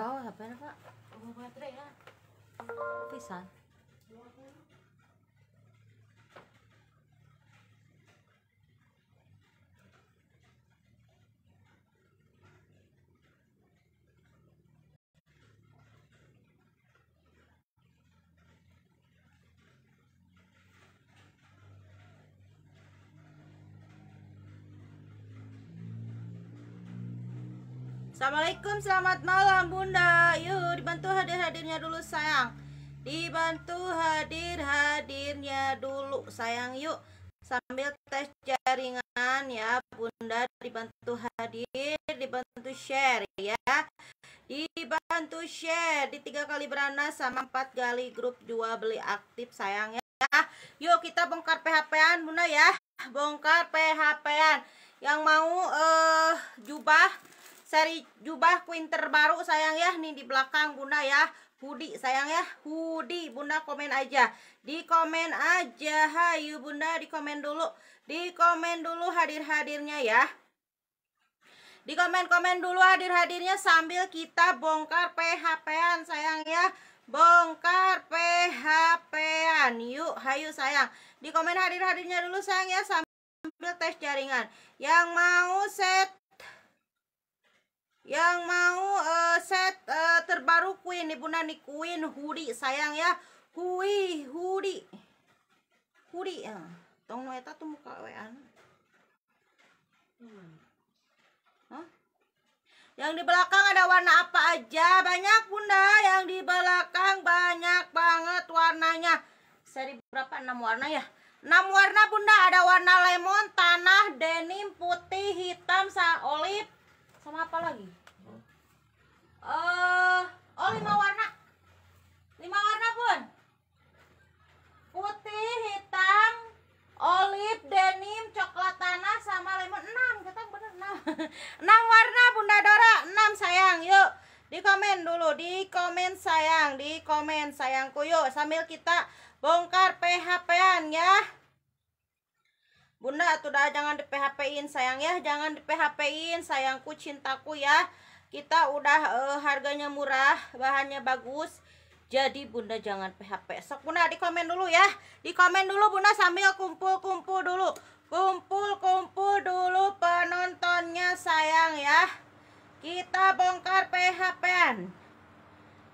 bawah apa ya pak bawa baterai ya pisan Assalamualaikum, selamat malam Bunda. Yuk dibantu hadir-hadirnya dulu sayang. Dibantu hadir-hadirnya dulu sayang yuk. Sambil tes jaringan ya Bunda dibantu hadir, dibantu share ya. Dibantu share di tiga kali beranda sama empat kali grup dua beli aktif sayang ya. Yuk kita bongkar PHP-an Bunda ya. Bongkar PHP-an. Yang mau uh, jubah seri jubah queen terbaru sayang ya nih di belakang bunda ya hoodie sayang ya hoodie bunda komen aja di komen aja hayu bunda di komen dulu di komen dulu hadir-hadirnya ya di komen-komen dulu hadir-hadirnya sambil kita bongkar PHP-an sayang ya bongkar PHP-an yuk hayu sayang di komen hadir-hadirnya dulu sayang ya sambil tes jaringan yang mau set yang mau uh, set uh, terbaru Queen Bunda nih Queen hoodie sayang ya hui hoodie hoodie ya tong no tuh muka wean hmm. huh? yang di belakang ada warna apa aja banyak bunda yang di belakang banyak banget warnanya seri berapa enam warna ya Enam warna bunda ada warna lemon tanah denim putih hitam olive sama apa lagi uh, oh lima warna lima warna pun putih hitam olive denim coklat tanah sama lemon enam kita bener enam enam warna bunda Dora enam sayang yuk di komen dulu di komen sayang di komen sayangku yuk sambil kita bongkar PHP-an ya Bunda tuh dah jangan di PHP-in sayang ya jangan di PHP-in sayangku cintaku ya kita udah uh, harganya murah bahannya bagus jadi bunda jangan PHP sok bunda di komen dulu ya di komen dulu bunda sambil kumpul-kumpul dulu kumpul-kumpul dulu penontonnya sayang ya kita bongkar PHP-an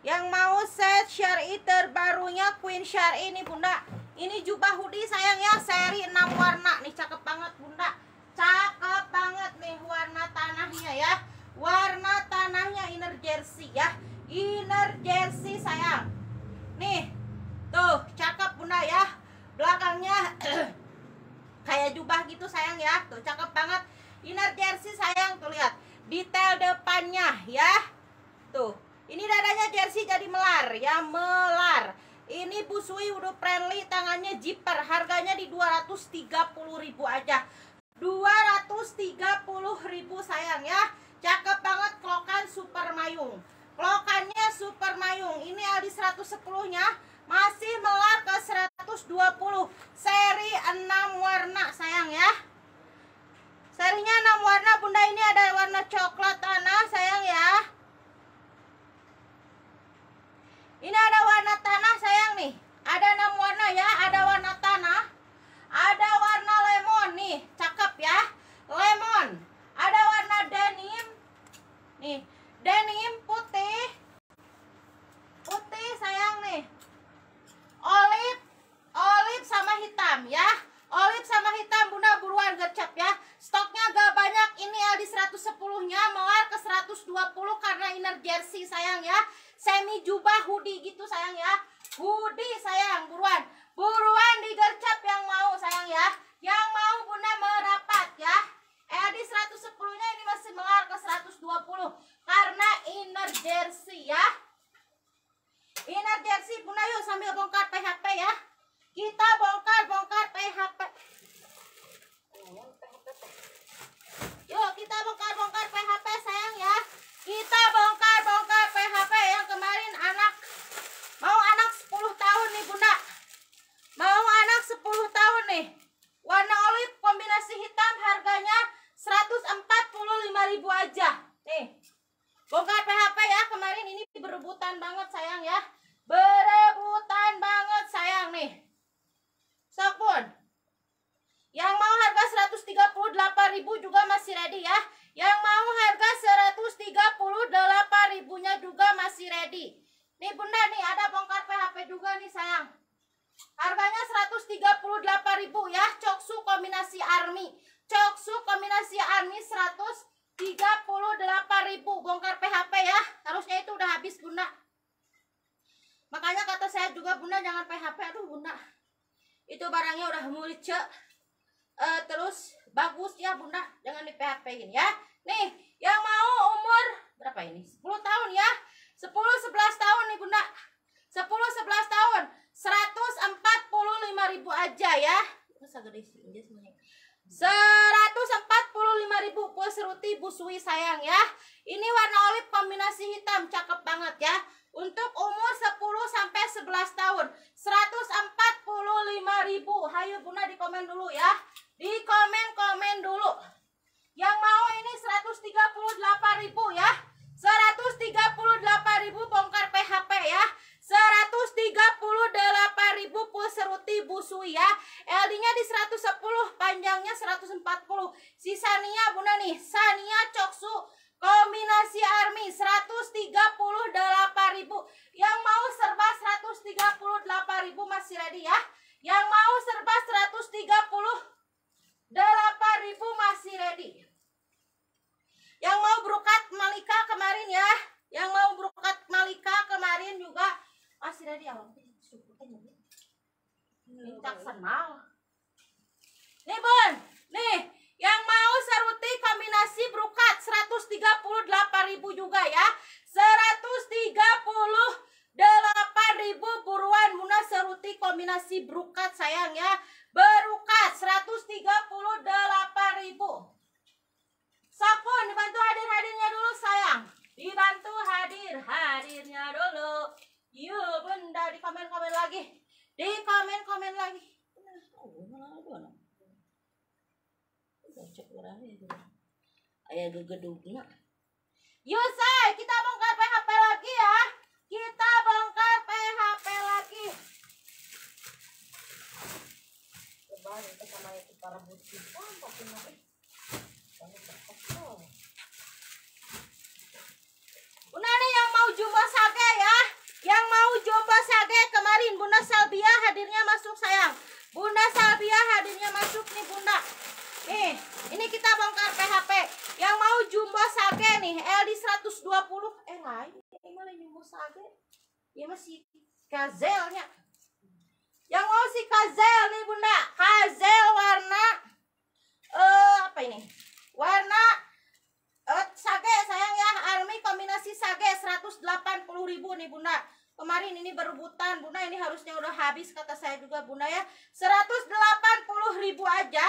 yang mau set share it terbarunya Queen share ini bunda ini jubah hoodie sayang ya seri 6 warna nih cakep banget bunda cakep banget nih warna tanahnya ya warna tanahnya inner jersey ya inner jersey sayang nih tuh cakep bunda ya belakangnya kayak jubah gitu sayang ya tuh cakep banget inner jersey sayang tuh lihat detail depannya ya tuh ini dadanya jersey jadi melar ya melar ini busui udah friendly tangannya zipper harganya di 230.000 aja 230.000 sayang ya Cakep banget klokan super mayung. Klokannya super mayung. Ini Aldi 110-nya masih melar ke 120. Seri 6 warna sayang ya. Serinya 6 warna. Bunda ini ada warna coklat tanah sayang ya. Ini ada warna tanah sayang nih. Ada 6 warna ya. Ada warna tanah. Ada warna lemon nih. Cakep ya. Lemon. Ada warna denim Nih, denim putih. Putih sayang nih. Olive, olive sama hitam ya. Olive sama hitam Bunda buruan gercep ya. Stoknya gak banyak. Ini di 110-nya melar ke 120 karena inner jersey sayang ya. Semi jubah hoodie gitu sayang ya. Hoodie sayang buruan. Buruan digercep yang mau sayang ya. Yang mau Bunda merapat ya. Eh di 110 nya ini masih melar ke 120 karena inner jersey ya inner jersey Bunda yuk sambil bongkar PHP ya kita bongkar-bongkar PHP yuk kita bongkar-bongkar PHP sayang ya kita bongkar-bongkar PHP yang kemarin anak mau anak 10 tahun nih bunda mau anak 10 tahun nih warna olive kombinasi hitam harganya 145 ribu aja. Nih. Bongkar PHP ya. Kemarin ini berebutan banget sayang ya. Berebutan banget sayang nih. Sokun. Yang mau harga 138 ribu juga masih ready ya. Yang mau harga 138 ribunya juga masih ready. Nih bunda nih ada bongkar PHP juga nih sayang. Harganya 138 ribu ya. Coksu kombinasi army. Coksu kombinasi Anis 138.000 bongkar PHP ya. Harusnya itu udah habis Bunda. Makanya kata saya juga Bunda jangan PHP. Aduh Bunda. Itu barangnya udah mulice. E, eh, terus bagus ya Bunda jangan di PHP-in ya. Nih, yang mau umur berapa ini? 10 tahun ya. 10 11 tahun nih Bunda. 10 11 tahun 145.000 aja ya. Terus agak diisi aja semuanya. 145.000 kue seruti busui sayang ya. Ini warna olive kombinasi hitam, cakep banget ya. Untuk umur 10 sampai 11 tahun, ribu, Hayu Bunda di komen dulu ya. Di komen-komen dulu. Yang mau ini ribu ya. ribu bongkar PHP ya. 138.000 ribu pulseruti busui ya. LD-nya di 110, panjangnya 140. Si Sania Bunda nih, Sania Coksu kombinasi army 138.000. ribu. Yang mau serba 138.000 ribu masih ready ya. Yang mau serba 138.000 ribu masih ready. Yang mau berukat Malika kemarin ya. Yang mau berukat Malika kemarin juga Pasti dari awal Mintaksan mau. Nih bun, nih yang mau seruti kombinasi delapan 138.000 juga ya. 138.000 buruan Muna seruti kombinasi brokat sayang ya. Berukat 138.000. Sokun dibantu hadir-hadirnya dulu sayang. Dibantu hadir-hadirnya dulu iya benda di komen komen lagi di komen komen lagi ayah Yo say kita bongkar PHP lagi ya kita bongkar PHP lagi coba itu sama yang kita rebutin kan tapi nanti banyak berkosong yang mau jubah sage ya yang mau jumpa sage kemarin Bunda Salbia hadirnya masuk sayang. Bunda Salbia hadirnya masuk nih Bunda. Nih, ini kita bongkar PHP. Yang mau jumpa sage nih, LD 120. Eh, lain. Ini malah jumbo sage. Ya masih kazelnya. Yang mau si kazel nih Bunda. Kazel warna eh uh, apa ini? Warna eh, sage sayang ya army kombinasi sage 180 ribu nih bunda kemarin ini berebutan bunda ini harusnya udah habis kata saya juga bunda ya 180 ribu aja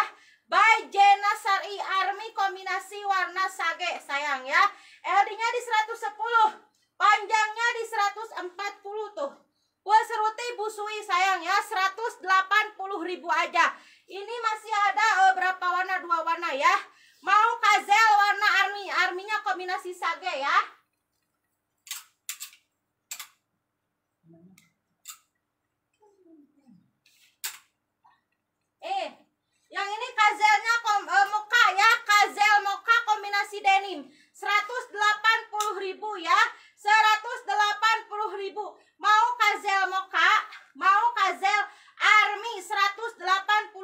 by Jena Sari Army kombinasi warna sage sayang ya LD nya di 110 panjangnya di 140 tuh buah seruti busui sayang ya 180 ribu aja ini masih ada uh, berapa warna dua warna ya Mau kazel warna army. Arminya kombinasi sage ya. Eh, yang ini kazelnya kom, uh, eh, moka ya, kazel moka kombinasi denim. 180.000 ya. 180.000. Mau kazel moka, mau kazel Army 180.000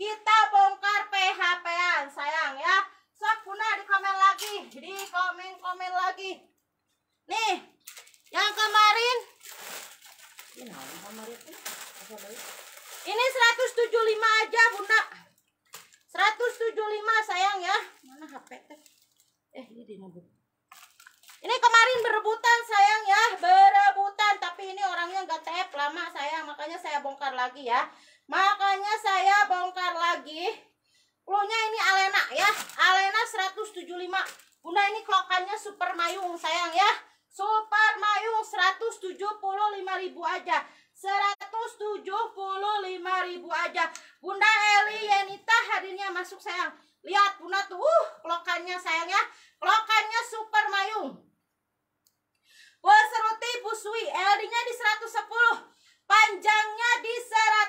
kita bongkar PHP-an sayang ya sok puna di komen lagi di komen komen lagi nih yang kemarin ini 175 aja bunda 175 sayang ya mana HP teh eh ini di nabuk ini kemarin berebutan sayang ya, berebutan. Tapi ini orangnya nggak tep lama sayang, makanya saya bongkar lagi ya. Makanya saya bongkar lagi. klonya ini Alena ya, Alena 175. Bunda ini klokannya super mayung sayang ya. Super mayung 175 ribu aja. 175 ribu aja. Bunda Eli Yenita hadirnya masuk sayang. Lihat Bunda tuh, uh, klokannya sayang ya. Klokannya super mayung. Waseruti busui, LD-nya di 110, panjangnya di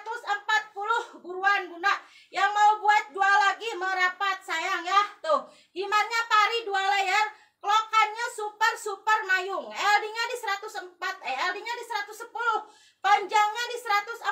140 buruan bunda. Yang mau buat dua lagi merapat sayang ya. Tuh, himarnya pari dua layer, klokannya super super mayung. LD-nya di 104, eh LD-nya di 110, panjangnya di 140.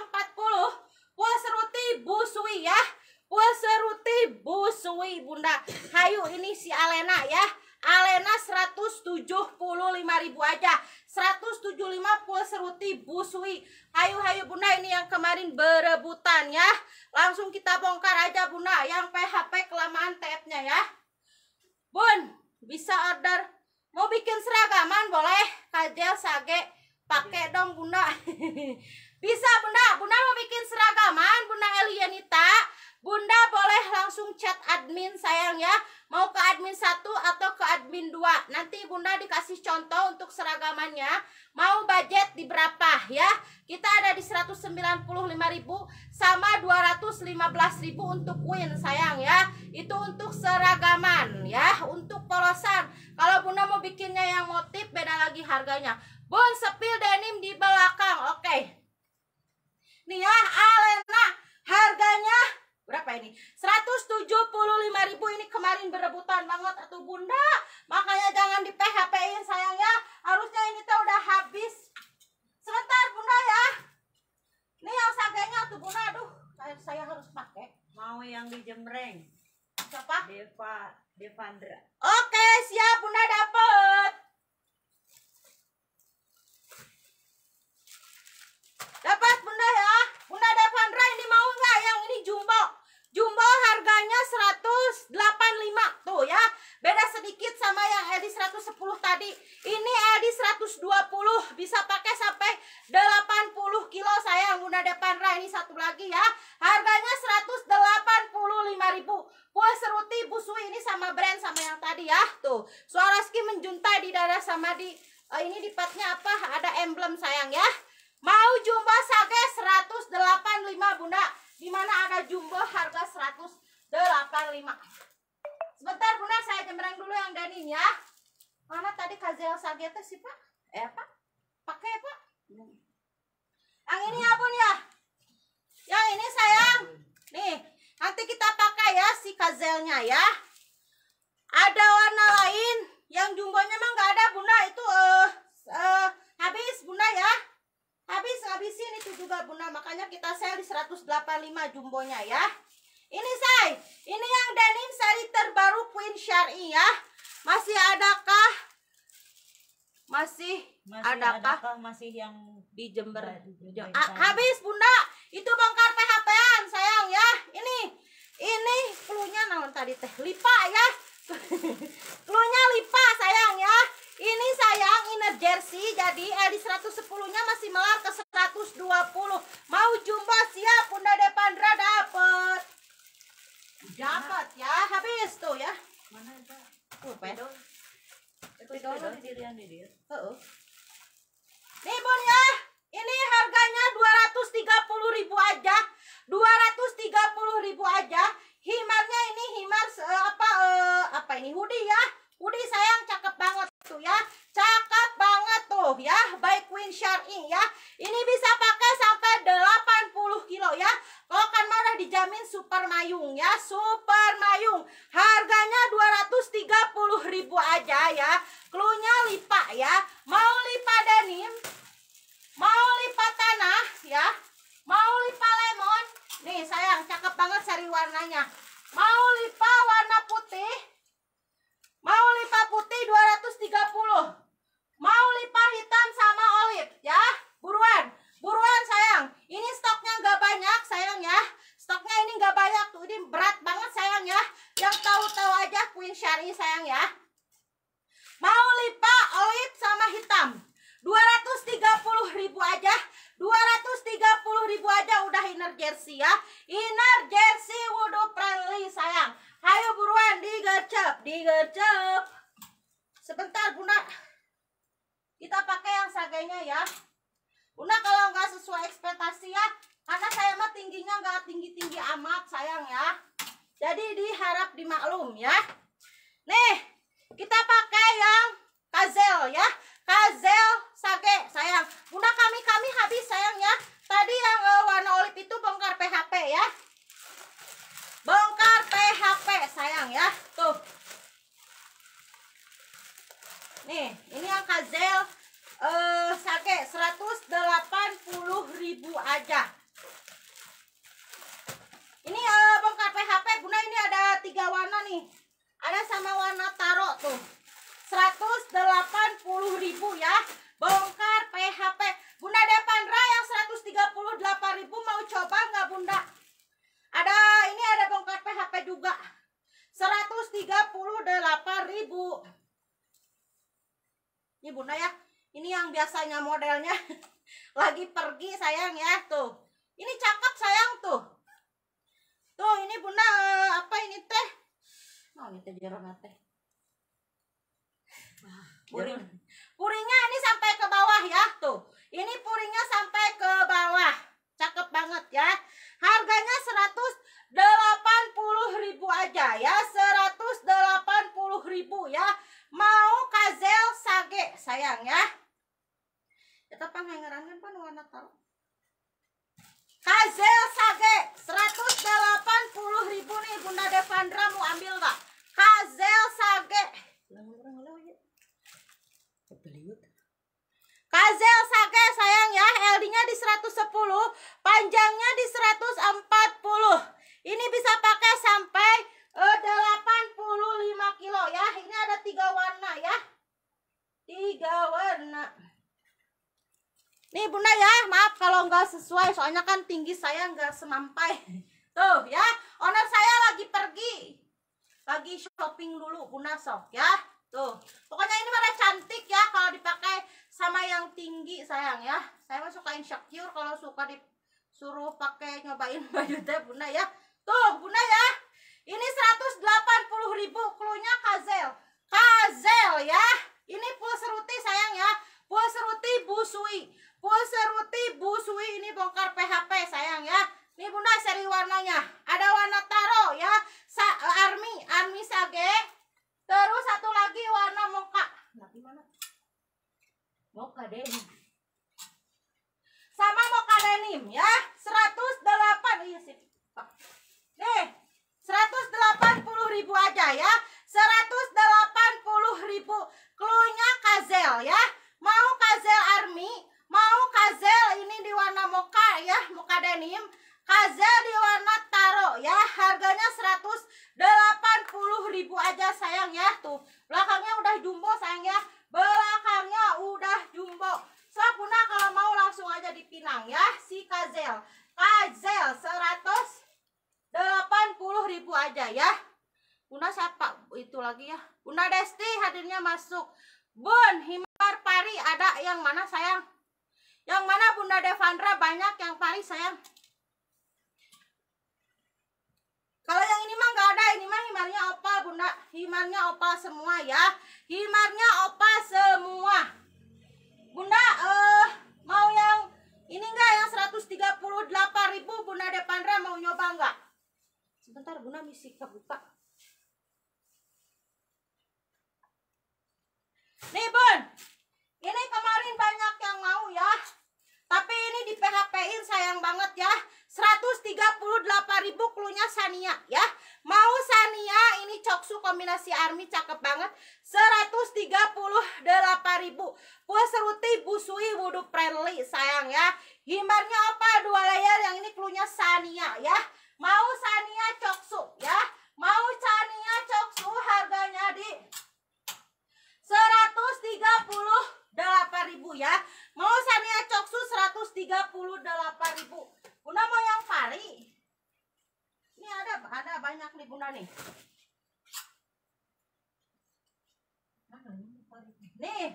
Waseruti busui ya. Waseruti busui bunda. Hayu ini si Alena ya. Alena 175 ribu aja 175 full seruti busui Hayu-hayu bunda ini yang kemarin berebutan ya Langsung kita bongkar aja bunda Yang PHP kelamaan TF-nya ya Bun bisa order Mau bikin seragaman boleh Kajel sage pakai iya. dong bunda Bisa bunda Bunda mau bikin seragaman Bunda Elianita Bunda boleh langsung chat admin sayang ya. Mau ke admin 1 atau ke admin 2. Nanti Bunda dikasih contoh untuk seragamannya. Mau budget di berapa ya? Kita ada di 195.000 sama 215.000 untuk win sayang ya. Itu untuk seragaman ya, untuk polosan. Kalau Bunda mau bikinnya yang motif beda lagi harganya. Bun sepil denim di belakang. Oke. Okay. Nih ya, Alena harganya berapa ini? 175 ribu ini kemarin berebutan banget atau bunda. Makanya jangan di PHP-in sayang ya. Harusnya ini tuh udah habis. Sebentar bunda ya. Ini yang sagenya tuh bunda. Aduh, saya, saya harus pakai. Mau yang di Jemreng. Siapa? Deva, Devandra. Oh, Jember. Ah, yang tahu-tahu aja Queen Shari sayang ya. Mau lipa olive sama hitam. 230.000 aja. 230.000 aja udah inner jersey ya. Inner jersey wudhu friendly sayang. Ayo buruan digercep, digercep. Sebentar Bunda. Kita pakai yang saganya ya. Bunda kalau nggak sesuai ekspektasi ya. Karena saya mah tingginya nggak tinggi-tinggi amat sayang ya. Jadi diharap dimaklum ya. Nih, kita pakai yang kazel ya. Kazel sage sayang. Bunda kami kami habis sayang ya. Tadi yang uh, warna olive itu bongkar PHP ya. Bongkar PHP sayang ya. Tuh. Nih, ini yang kazel eh uh, sage 180.000 aja. Ini uh, eh, bongkar PHP, Bunda ini ada tiga warna nih. Ada sama warna taro tuh. ribu ya. Bongkar PHP. Bunda Depandra yang ribu mau coba nggak Bunda? Ada ini ada bongkar PHP juga. ribu, Ini Bunda ya. Ini yang biasanya modelnya lagi pergi sayang ya tuh. Ini cakep sayang tuh. Tuh ini bunda apa ini teh? Mau oh, ini teh jerona teh. Puring. Puringnya ini sampai ke bawah ya tuh. Ini puringnya sampai ke bawah. Cakep banget ya. Harganya 180 ribu aja ya. 180 ribu ya. Mau kazel sage sayang ya. Kita pengen kan pan warna taruh. Kazel Sage 180000 ribu nih Bunda Devandra mau ambil nggak? Kazel Sage Kazel Sage sayang ya LD-nya di 110 panjangnya di 140 ini bisa pakai sampai 85 eh, kilo ya ini ada tiga warna ya tiga warna Nih bunda ya, maaf kalau nggak sesuai, soalnya kan tinggi saya nggak semampai. Tuh ya, owner saya lagi pergi, lagi shopping dulu bunda sok ya. Tuh, pokoknya ini mana cantik ya kalau dipakai sama yang tinggi sayang ya. Saya mah suka insecure kalau suka disuruh pakai nyobain baju teh bunda ya. Tuh bunda ya, ini 180 ribu, klunya kazel, kazel ya. Ini full seruti sayang ya, full seruti busui. Pulsa Ruti Busui ini bongkar PHP sayang ya. Ini Bunda seri warnanya. Ada warna taro ya, Sa army, army sage. Terus satu lagi warna moka. Nah, gimana? Moka denim Sama moka denim ya. 108 iya sih. Deh. 180 ribu aja ya 180 ribu Klunya Kazel ya Mau Kazel Army mau kazel ini di warna moka ya moka denim kazel di warna taro ya harganya 180 ribu aja sayang ya tuh belakangnya udah jumbo sayang ya belakangnya udah jumbo Sabuna kalau mau langsung aja dipinang ya si kazel kazel 180 ribu aja ya Bunda siapa itu lagi ya Bunda Desti hadirnya masuk Bun Himar Pari ada yang mana sayang yang mana Bunda Devandra banyak yang paling sayang. kalau yang ini mah nggak ada, ini mah himarnya opal bunda, himarnya opal semua ya, himarnya opal semua. Bunda, eh, mau yang ini enggak yang 138.000 Bunda Devandra mau nyoba enggak? Sebentar Bunda misi kebuka. Nih Bun, ini kemarin banyak yang mau ya. Tapi ini di PHP-in sayang banget ya. 138.000 ribu klunya Sania ya. Mau Sania ini coksu kombinasi army cakep banget. 138.000. ribu. seruti busui wudu friendly sayang ya. Himarnya apa? Dua layer yang ini klunya Sania ya. Mau Sania coksu ya. Mau Sania coksu harganya di 130 8000 ya. Mau Sania Coksu 138.000. Bunda mau yang pari. Ini ada ada banyak nih Bunda nih. Nih,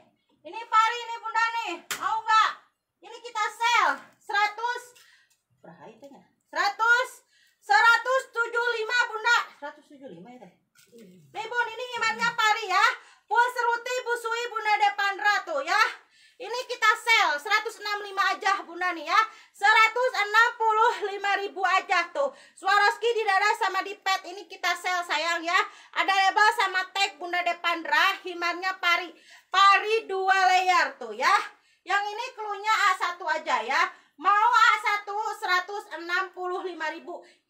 ini pari nih Bunda nih. Mau nggak? Ini kita sell 100 berapa itu ya? 100 175 Bunda. 175 ya teh. Nih Bun, ini imannya pari ya. Pulseruti busui Bunda depan ratu ya. Ini kita sel 165 aja Bunda nih ya. 165 ribu aja tuh. Swarovski di dada sama di pet ini kita sel sayang ya. Ada label sama tag Bunda Depandra, himarnya pari. Pari dua layer tuh ya. Yang ini klunya A1 aja ya. Mau A1 165.000.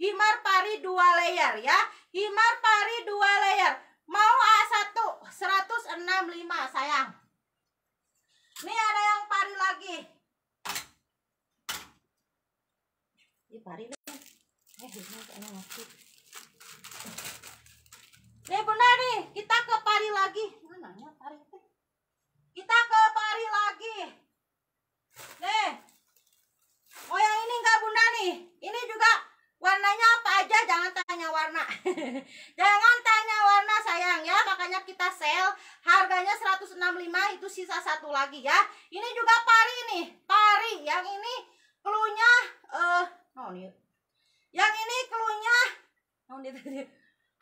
Himar pari dua layer ya. Himar pari dua layer. Mau A1 165 sayang. Ini ada yang pari lagi. Ini pari deh. Eh, ini kayaknya Nih eh, benar nih, kita ke pari lagi. Mana ya pari itu? Kita ke udah jangan tanya warna jangan tanya warna sayang ya makanya kita sell harganya 165 itu sisa satu lagi ya ini juga pari nih pari yang ini klunya eh uh, no, yang ini klunya no,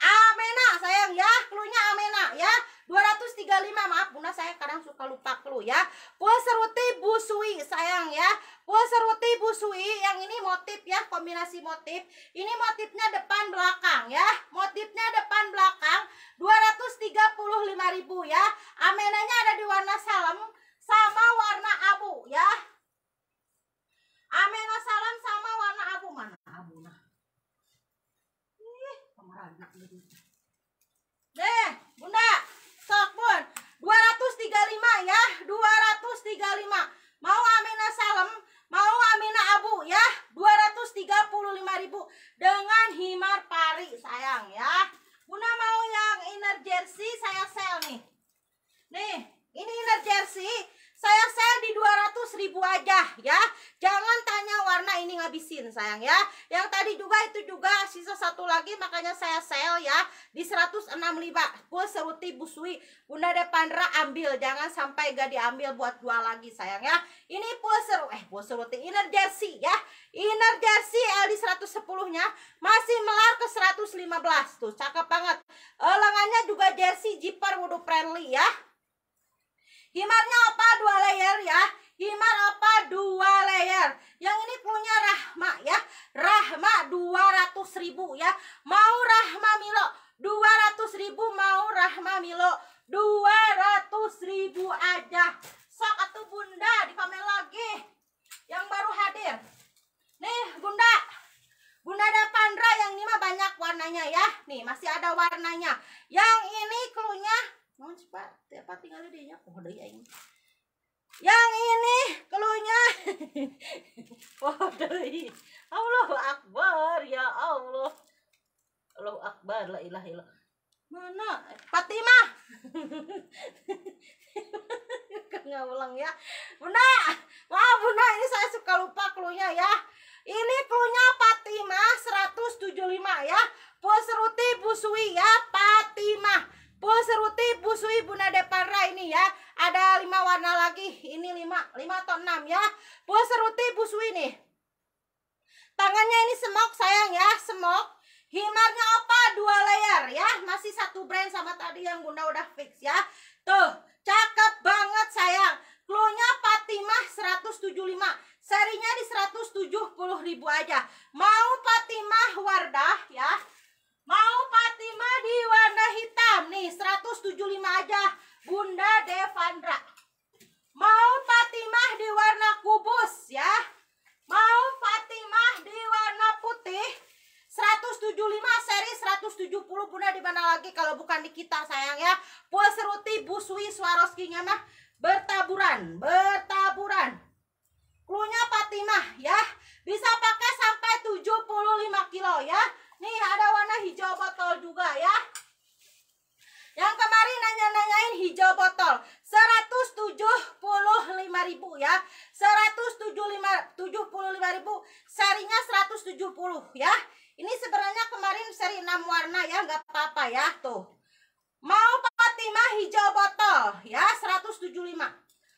Amena sayang ya klunya Amena ya 235 maaf Bunda saya kadang suka lupa clue ya seruti busui sayang ya seruti busui yang ini motif ya kombinasi motif ini motifnya depan belakang ya motifnya depan belakang 235.000 ya amenanya ada di warna salam sama warna abu ya amena salam sama warna abu mana abu nah ih deh bunda Sok pun 235 ya 235 Mau Amina Salam, Mau Amina Abu ya 235.000 Dengan himar pari sayang ya Bunda mau yang inner jersey Saya sel nih Nih ini inner jersey saya sel di 200 ribu aja ya. Jangan tanya warna ini ngabisin sayang ya. Yang tadi juga itu juga sisa satu lagi makanya saya sell ya di 165. full seruti busui Bunda Depandra ambil jangan sampai gak diambil buat dua lagi sayang ya. Ini pul seru eh full seruti inner jersey ya. Inner jersey LD 110-nya masih melar ke 115 tuh cakep banget. Lengannya juga jersey zipper wudu friendly ya. Himarnya apa dua layer ya? Himar apa dua layer? Yang ini punya Rahma ya. Rahma dua ratus ribu ya. Mau Rahma Milo dua ratus ribu mau Rahma Milo dua ratus ribu aja. Sok atau Bunda dipamer lagi. Yang baru hadir. Nih Bunda. Bunda ada Pandra yang ini mah banyak warnanya ya. Nih masih ada warnanya. Yang ini klunya mohon cepat apa tinggal dia oh, aku udah ya ini yang ini keluarnya oh, deh. Allah akbar ya Allah Allah akbar lah ilah ilah mana Fatimah nggak ulang ya Bunda maaf Bunda ini saya suka lupa keluarnya ya ini klunya Fatimah 175 ya Bu Seruti Bu Sui ya Fatimah Peseruti busui depan para ini ya. Ada lima warna lagi. Ini lima, lima atau enam ya. Peseruti busui nih. Tangannya ini semok sayang ya, semok. Himarnya apa dua layer ya. Masih satu brand sama tadi yang bunda udah fix ya. Tuh, cakep banget sayang. Klonya Fatimah 175. Serinya di 170 ribu aja. Mau Fatimah Wardah ya. Mau Fatima di warna hitam nih 175 aja Bunda Devandra. Mau Fatimah di warna kubus ya. Mau Fatimah di warna putih 175 seri 170 Bunda di mana lagi kalau bukan di kita sayang ya. Pulseruti Buswi Swarovski-nya mah bertaburan, bertaburan. Klunya Fatimah ya. Bisa pakai sampai 75 kilo ya. Nih ada warna hijau botol juga ya. Yang kemarin nanya-nanyain hijau botol 175.000 ya. 175 ribu serinya 170 ya. Ini sebenarnya kemarin seri 6 warna ya, nggak apa-apa ya tuh. Mau Fatimah hijau botol ya 175.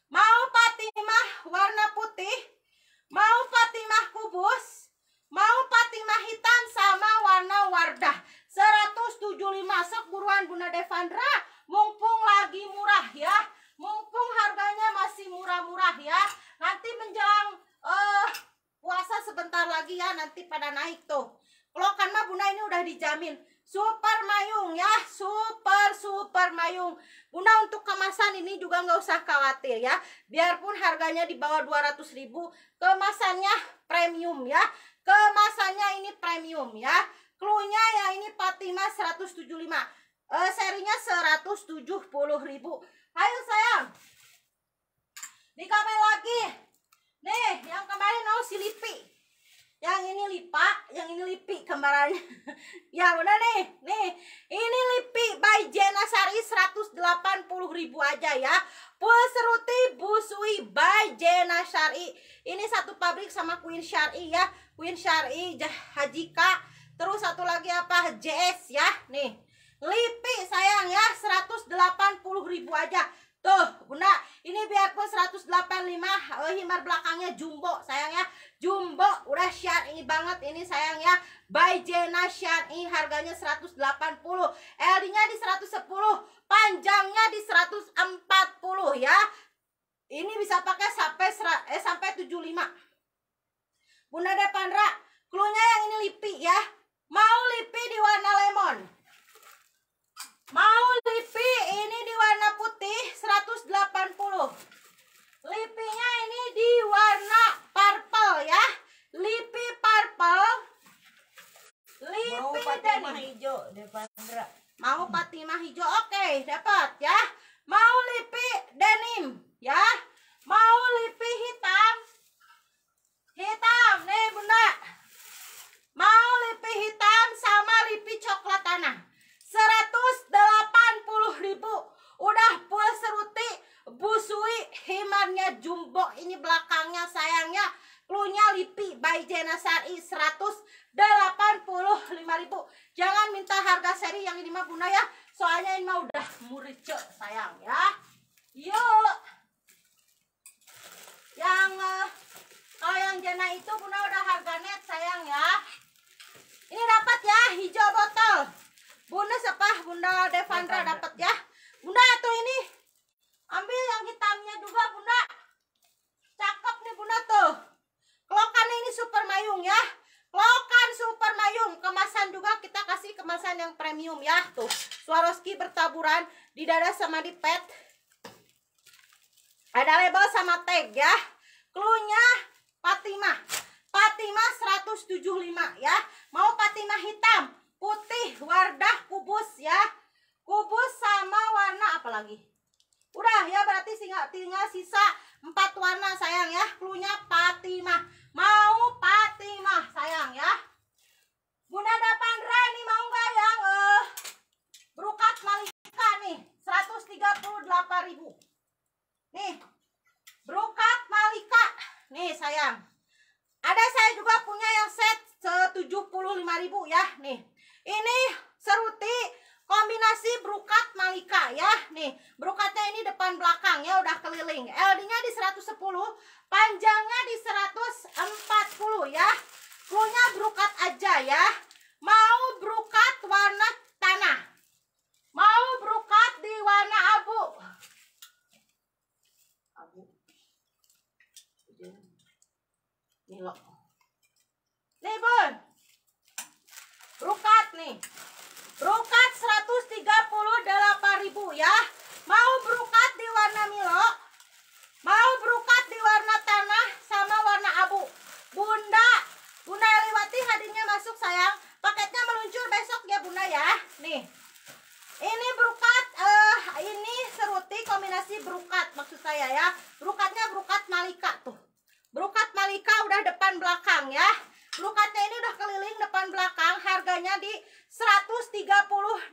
Mau Fatimah warna putih, mau Fatimah kubus Mau patina hitam sama warna wardah. 175 sok buruan Bunda Devandra. Mumpung lagi murah ya. Mumpung harganya masih murah-murah ya. Nanti menjelang uh, puasa sebentar lagi ya. Nanti pada naik tuh. kan mah Bunda ini udah dijamin. Super Mayung ya, super super Mayung. Bunda untuk kemasan ini juga nggak usah khawatir ya. Biarpun harganya di bawah ribu kemasannya premium ya. Kemasannya ini premium ya. klunya ya ini Fatima 175. e, serinya 170.000. Ayo sayang. Di kamera lagi. Nih, yang kemarin mau oh, si Lipi. Yang ini Lipa, yang ini Lipi kembarannya. ya udah nih, nih. Ini Lipi by Jena Sari 180.000 aja ya. Pulseruti Busui by Jena Syari Ini satu pabrik sama Queen Syari ya. Win Syari, Hajika, terus satu lagi apa? JS ya. Nih. Lipi sayang ya ribu aja. Tuh, Bunda, ini biarpun 185 oh, himar belakangnya jumbo sayang ya. Jumbo udah syar'i banget ini sayang ya. By Jena syar'i harganya 180. LD-nya di 110, panjangnya di 140 ya. Ini bisa pakai sampai eh sampai 75. Bunda Depandra, klunya yang ini lipi ya. Mau lipi di warna lemon. Mau lipi ini di warna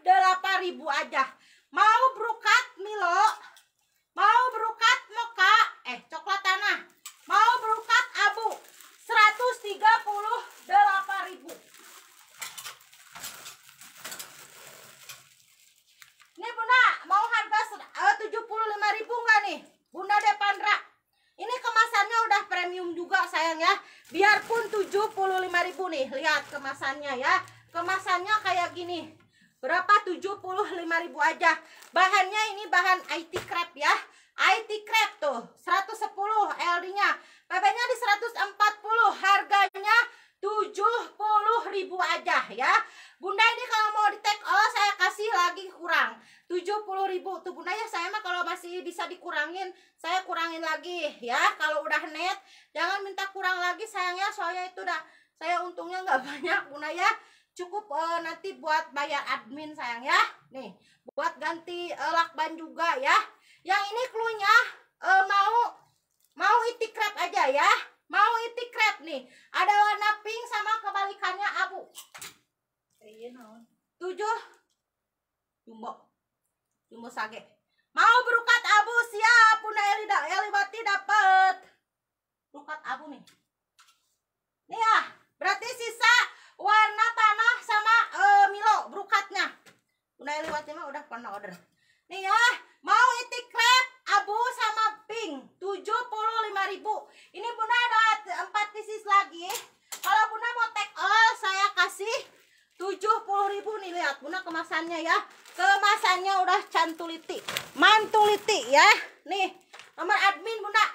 delapan ribu aja. Mau brukat Milo? Mau brukat Moka? Eh, coklat tanah. Mau brukat Abu? delapan ribu ini Bunda, mau harga eh, lima ribu enggak nih? Bunda Depandra. Ini kemasannya udah premium juga sayang ya. Biarpun tujuh puluh lima ribu nih, lihat kemasannya ya. Kemasannya kayak gini Berapa? ribu aja. Bahannya ini bahan IT crepe ya. IT crepe tuh 110 LD-nya. PP-nya di 140, harganya ribu aja ya. Bunda ini kalau mau di take all saya kasih lagi kurang ribu tuh Bunda ya saya mah kalau masih bisa dikurangin saya kurangin lagi ya. Kalau udah net jangan minta kurang lagi sayangnya soalnya itu udah saya untungnya nggak banyak Bunda ya cukup uh, nanti buat bayar admin sayang ya nih buat ganti uh, lakban juga ya yang ini klunya uh, mau mau itikrat aja ya mau itikrat nih ada warna pink sama kebalikannya abu iya, tujuh jumbo jumbo sage mau berukat abu siap puna elida elibati dapat berukat abu nih nih ya berarti sisa warna tanah sama uh, Milo brukatnya udah lewatnya mah udah pernah order nih ya mau itik krep abu sama pink 75.000 ini bunda ada empat pieces lagi kalau bunda mau take all saya kasih 70.000 nih lihat bunda kemasannya ya kemasannya udah cantuliti mantuliti ya nih nomor admin bunda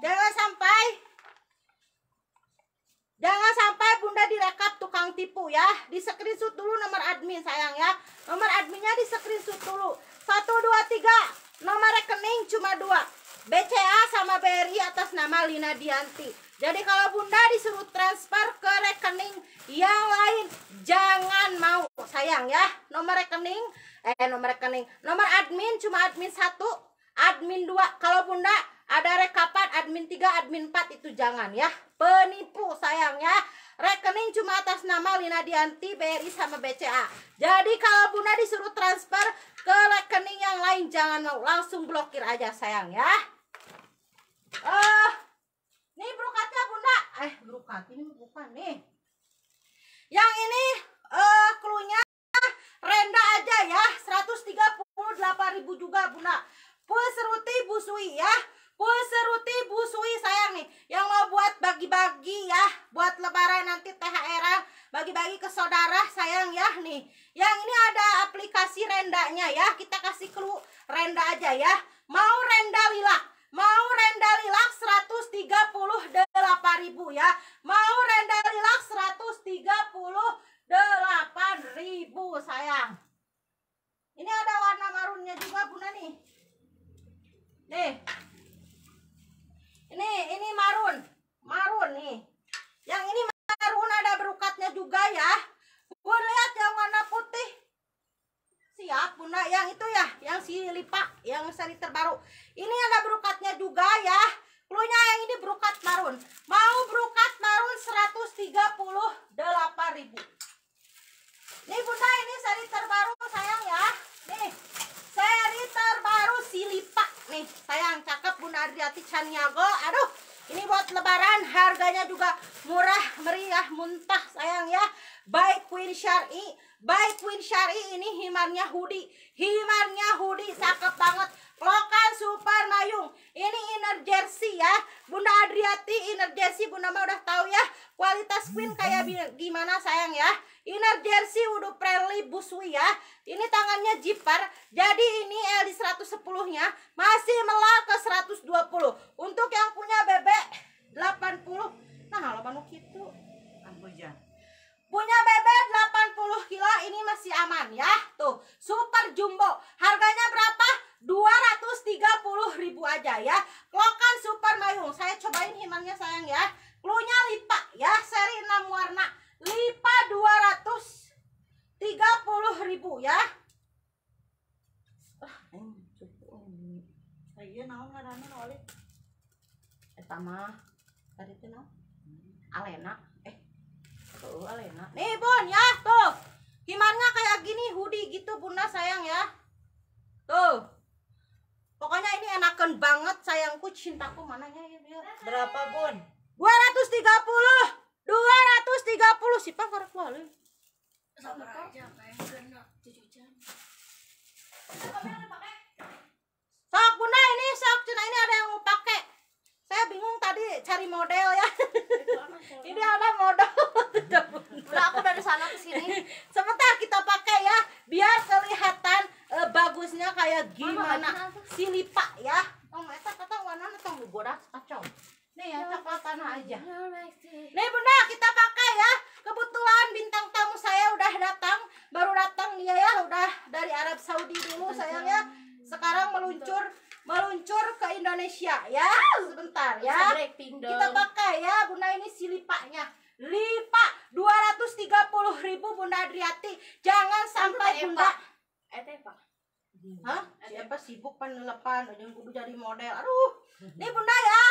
jangan sampai Jangan sampai Bunda direkap tukang tipu ya. Di screenshot dulu nomor admin sayang ya. Nomor adminnya di screenshot dulu. 1, 2, 3. nomor rekening cuma dua. BCA sama BRI atas nama Lina Dianti. Jadi kalau Bunda disuruh transfer ke rekening yang lain jangan mau sayang ya. Nomor rekening eh nomor rekening, nomor admin cuma admin satu, admin dua. Kalau Bunda ada rekapan admin 3, admin 4 itu jangan ya. Penipu sayangnya. Rekening cuma atas nama Lina Dianti, BRI sama BCA. Jadi kalau Bunda disuruh transfer ke rekening yang lain jangan mau, langsung blokir aja sayang ya. Eh, uh, nih brokatnya Bunda. Eh, brokat ini bukan nih. Yang ini eh uh, klunya renda aja ya, 138.000 juga Bunda. Full busui ya. Puseruti Bu Sui sayang nih yang mau buat bagi-bagi ya buat lebaran nanti THR bagi-bagi ke saudara sayang ya nih yang ini ada aplikasi rendanya ya kita kasih clue renda aja ya mau renda lilak mau renda lilak ribu ya mau renda lilak ribu sayang ini ada warna marunnya juga Bunda nih nih ini ini marun. Marun nih. Yang ini marun ada berukatnya juga ya. gue lihat yang warna putih. Siap, Bunda. Yang itu ya, yang si lipa, yang seri terbaru. Ini ada berukatnya juga ya. Klunya yang ini berukat marun. Mau berukat marun ribu. Ini Bunda, ini seri terbaru sayang ya. Nih, seri terbaru si lipa nih sayang cakep Bunda Adriati chaniago aduh ini buat lebaran harganya juga murah meriah muntah sayang ya baik Queen Syari baik Queen Syari ini himarnya hoodie himarnya hoodie cakep banget Lokan Super Mayung ini inner jersey ya Bunda Adriati inner jersey Bunda mah udah tahu ya kualitas Queen kayak gimana sayang ya inner jersey udah Preli busui ya. ini tangannya jipar jadi ini L 110 nya masih melak ke 120 untuk yang punya bebek 80 nah 80 panu gitu ampujan punya bebek 80 kilo ini masih aman ya tuh super jumbo harganya berapa 230 ribu aja ya klokan super mayung saya cobain himannya sayang ya klunya lipat ya seri 6 warna Lipa 230 ribu ya. Ah, oh, eh, iya naon Eta eh, mah tadi teh Alena. Eh. Tuh Alena. Nih Bun ya, tuh. Gimana kayak gini hoodie gitu Bunda sayang ya. Tuh. Pokoknya ini enakan banget sayangku cintaku mananya ya. Berapa Bun? 230. 230 sih pak karek Kuali. sama aja sok bunda ini sok cina ini ada yang mau pakai saya bingung tadi cari model ya ini ada model udah aku dari sana ke sini sebentar kita pakai ya biar kelihatan uh, bagusnya kayak gimana Pak ya oh kata warna atau godak kacau Nih ya, ya coklatan aja. Ya, Nih bunda, kita pakai ya. Kebetulan bintang tamu saya udah datang, baru datang dia ya, udah dari Arab Saudi dulu sayang ya. Sekarang meluncur meluncur ke Indonesia ya. Sebentar ya. Kita pakai ya, bunda ini silipaknya. Lipa 230 ribu Bunda Adriati. Jangan sampai Bunda Etepa. Hah? Siapa sibuk penelepan aja kudu jadi model. Aduh. Nih Bunda ya,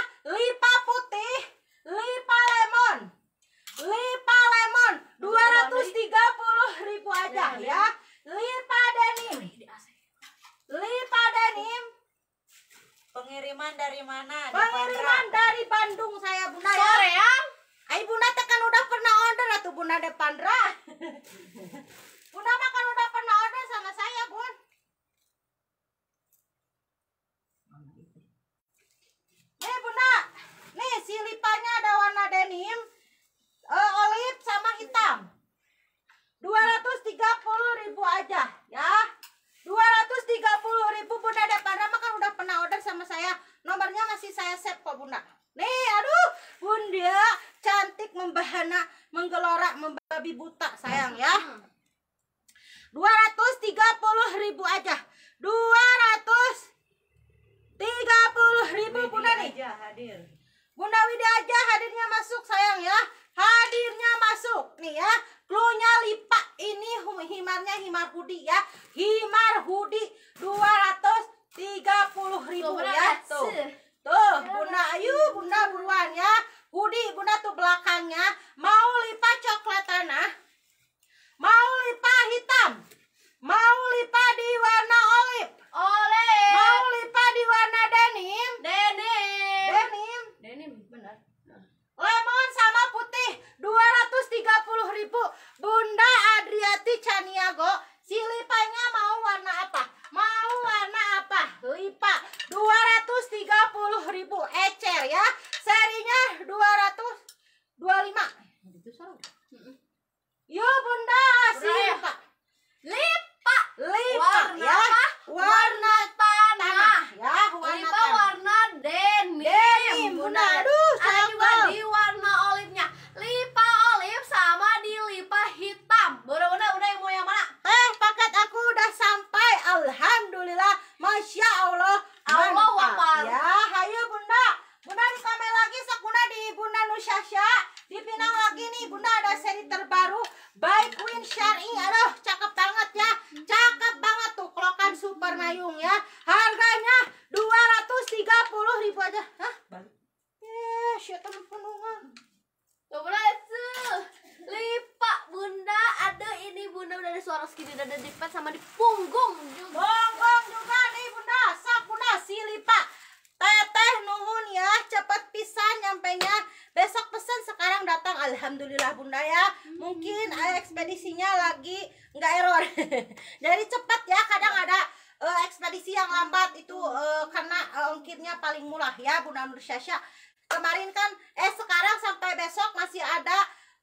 bagaimana alhamdulillah bunda ya mungkin hmm. eh, ekspedisinya lagi nggak error jadi cepat ya kadang ada uh, ekspedisi yang lambat itu uh, karena uh, ongkirnya paling murah ya bunda Nur Syasha kemarin kan eh sekarang sampai besok masih ada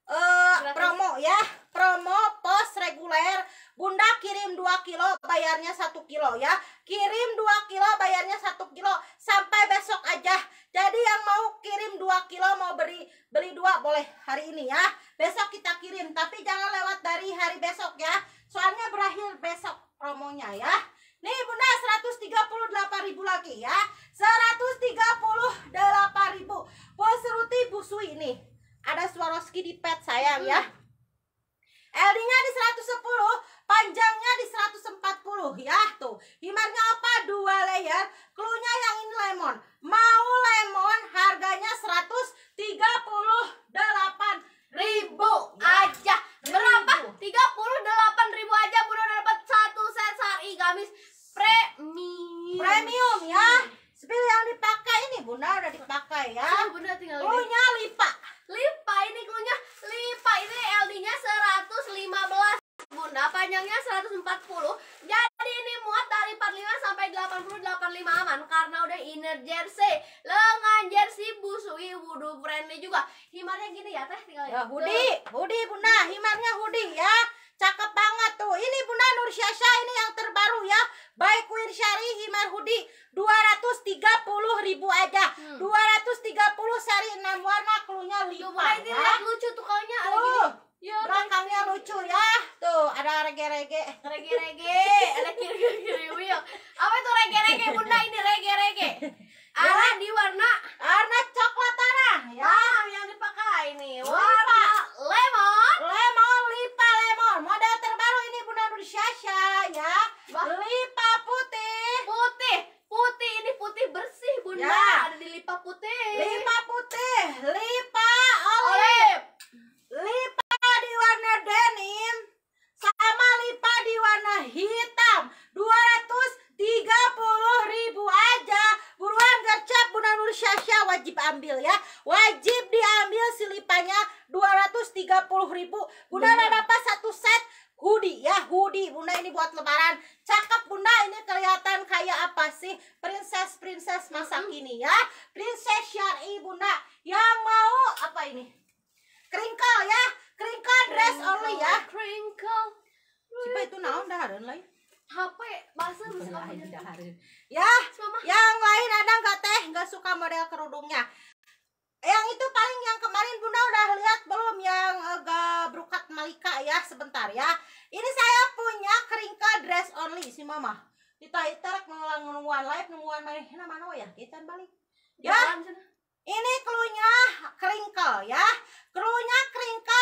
uh, promo ya promo pos reguler bunda kirim 2 kilo bayarnya 1 kilo ya kirim 2 kilo bayarnya 1 kilo sampai besok aja jadi yang mau kirim 2 kilo mau beri beli dua boleh hari ini ya besok kita kirim tapi jangan lewat dari hari besok ya soalnya berakhir besok promonya ya nih bunda ribu lagi ya 138.000 ribu ruti busui nih ada Swarovski di pet sayang ya hmm. LD-nya di 110, panjangnya di 140 ya tuh. Himarnya apa? Dua layer. Klunya yang ini lemon. Mau lemon harganya 138 ya. ribu aja. Berapa? 38 ribu aja Bunda dapat satu set sari gamis premium. Premium ya. Spill yang dipakai ini Bunda udah dipakai ya. Iya, Bunda tinggal. lipat. Lipa ini klunya Lipa ini LD nya 115 Bunda panjangnya 140 Jadi ini muat dari 45 sampai 80 85 aman Karena udah inner jersey Lengan jersey busui wudu friendly juga Himarnya gini ya teh tinggal ya, Hoodie, hoodie bunda, himarnya hoodie ya Cakep banget tuh. Ini Bunda Nur Syasha ini yang terbaru ya. Baik Queen Syari Himar Hoodie 230 ribu aja. Hmm. 230 sari 6 warna klunya 5. Tuh, ya. lucu tuh kalanya ada tuh. Ya, belakangnya lucu ya. Tuh, ada rege-rege. Rege-rege, ada kiri-kiri Apa itu rege-rege? Bunda ini rege-rege. Ada ya. di warna warna coklat tanah ya. Wow, ah, yang dipakai ini Warna lemon. apa? Lipa putih. Putih. Putih ini putih bersih, Bunda. Ya. Ada di lipa putih. Lipa putih. Lipa olive. Lipa di warna denim sama lipa di warna hitam. puluh ribu aja. Buruan gercep Bunda Nur Syasya wajib ambil ya. Wajib diambil silipanya puluh ribu. Bunda ada apa satu set hoodie ya hoodie bunda ini buat lebaran cakep bunda ini kelihatan kayak apa sih princess princess masa kini ya princess syari bunda yang mau apa ini Crinkle ya crinkle dress only ya kringkal siapa itu naon ada lain HP bahasa bisa ya, ya yang lain ada nggak teh nggak suka model kerudungnya yang itu paling yang kemarin bunda udah lihat belum yang agak eh, berukat malika ya sebentar ya ini saya punya keringka dress only si mama kita iterak nulang nungguan live nungguan mana mana oh ya kita balik ya ini krunya keringkel ya keluarnya keringka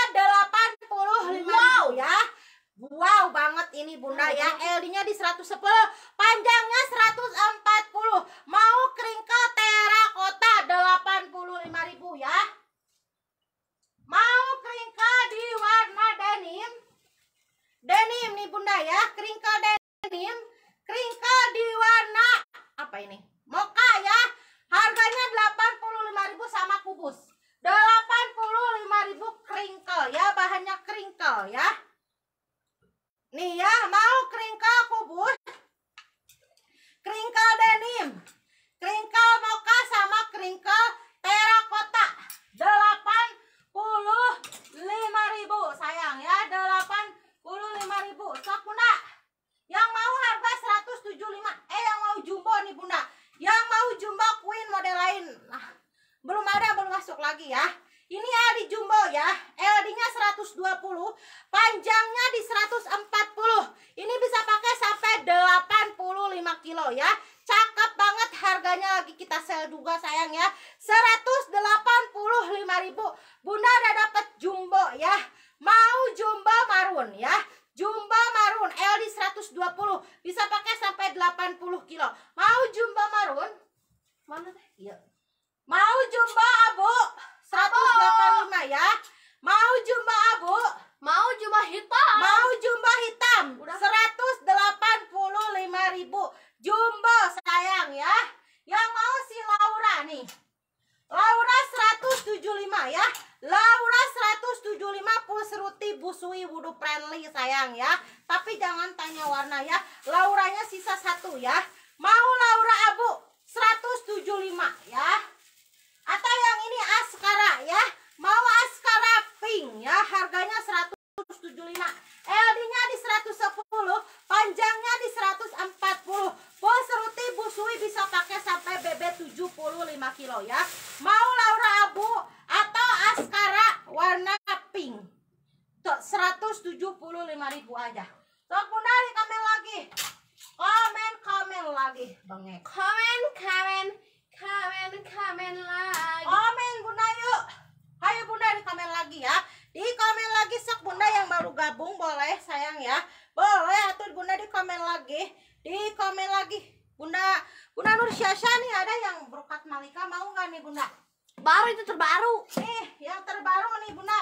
85 wow. ya Wow banget ini bunda ya LD-nya di 110 Panjangnya 140 Mau keringka terakota 85.000 ya. Mau keringka di warna denim. Denim nih Bunda ya, keringka denim, keringka di warna apa ini? Moka ya. Harganya 85.000 sama kubus. 85.000 keringkel ya, bahannya keringkel ya. Nih ya, mau keringka kubus. Keringka denim. Kringkel moka sama kringkel terakota 85.000 sayang ya 85.000 sok bunda yang mau harga 175 eh yang mau jumbo nih bunda yang mau jumbo queen model lain nah, belum ada belum masuk lagi ya ini ya di jumbo ya LD nya 120 panjangnya di 140 ini bisa pakai sampai 85 kilo ya cakep banget harganya lagi kita sel juga sayang ya 185.000 Bunda udah dapet jumbo ya mau jumbo marun ya Jumbo marun LD 120 bisa pakai sampai 80 kilo mau jumbo marun mana teh iya mau jumbo abu 185 ya mau jumbo abu mau jumbo hitam mau jumbo hitam udah ribu Jumbo sayang ya. Yang mau si Laura nih. Laura 175 ya. Laura 175 ruti Busui Wudu Friendly sayang ya. Tapi jangan tanya warna ya. Lauranya sisa satu ya. Mau Laura Abu 175 ya. Atau yang ini Askara ya. Mau Askara pink ya. Harganya 100 175 LD-nya di 110 panjangnya di 140 bos ruti busui bisa pakai sampai BB 75 kilo ya mau Laura Abu atau Askara warna pink 175 ribu aja Sok di komen lagi komen komen lagi bengek komen komen komen komen lagi komen bunda yuk ayo bunda di komen lagi ya di komen lagi sok bunda yang baru gabung boleh sayang ya boleh atur bunda di komen lagi di komen lagi bunda bunda Nur Syasha nih ada yang berukat Malika mau nggak nih bunda baru itu terbaru nih yang terbaru nih bunda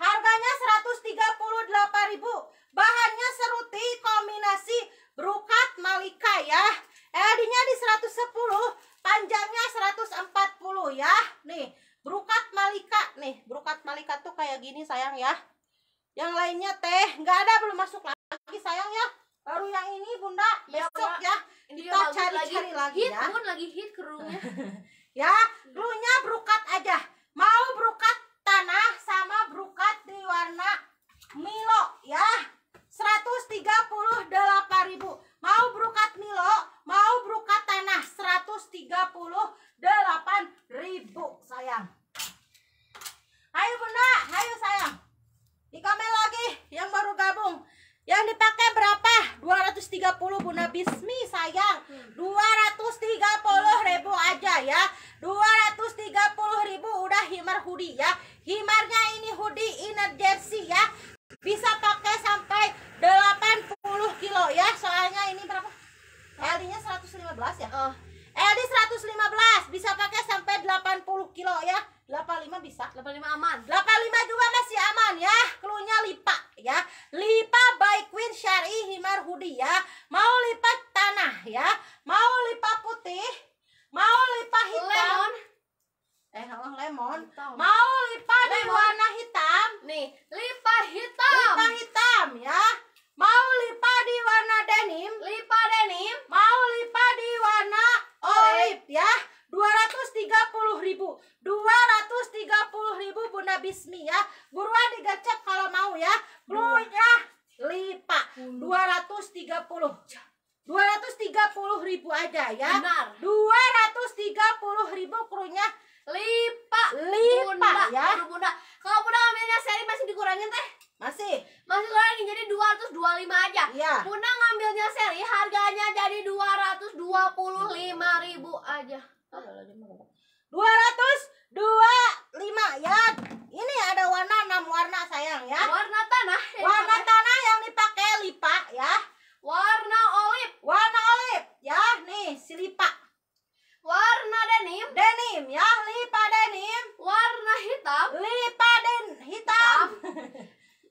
harganya 138.000 bahannya seruti kombinasi berukat Malika ya LD-nya di 110 panjangnya 140 ya nih Brukat malika nih, brukat malika tuh kayak gini sayang ya. Yang lainnya teh nggak ada belum masuk lagi sayang ya. Baru yang ini bunda iya, besok ya, Ini kita cari-cari lagi, lagi ya. hit ya. pun lagi hit kerunya. ya, kerunya brukat aja. Mau brukat tanah sama brukat di warna Milo ya. 138.000. Mau brukat Milo, mau brukat tanah 138 delapan ribu sayang. Ayo Bunda, ayo sayang. Di komen lagi yang baru gabung. Yang dipakai berapa? 230 Bunda Bismi sayang. puluh ribu aja ya. puluh ribu udah himar hoodie ya. Himarnya ini hoodie inner jersey ya. Bisa pakai sampai 80 kilo ya. Soalnya ini berapa? l nya 115 ya. Oh. LD 115 bisa pakai sampai 80 kilo ya. 85 bisa. 85 aman. 85 juga masih aman ya. kelunya lipa ya. Lipa by Queen Syari Himar Hudi ya. Mau lipa tanah ya. Mau lipa putih. Mau lipa hitam. Lemon. Eh, oh, lemon. Hitam. Mau lipa lemon. warna hitam. Nih, lipa hitam. Lipa hitam ya. Mau lipa di warna denim. Lipa denim. 230 ribu puluh ribu Bunda Bismi ya buruan digacap kalau mau ya hmm. dua lipa 230 230 ribu aja ya Benar. 230 ribu krunya lipa lipa bunda, ya bunda kalau bunda ngambilnya seri masih dikurangin teh masih masih kurangin jadi 225 aja ya. bunda ngambilnya seri harganya jadi 225 ribu aja 225 ya. Ini ada warna enam warna sayang ya. Warna tanah. Warna tanah yang dipakai lipa ya. Warna olip. Warna olip ya. Nih si lipa. Warna denim. Denim ya, lipa denim. Warna hitam. Lipa den hitam.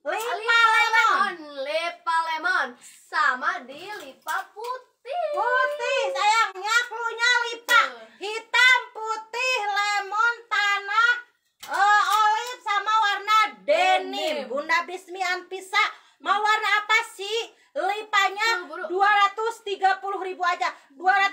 hitam. lipa, lemon. Lipa lemon sama di lipa putih. Putih sayang ya, klunya lipa hitam putih lemon tanah uh, olive sama warna denim bunda bismi ampisa mau warna apa sih lipanya dua ratus tiga puluh ribu aja dua ratus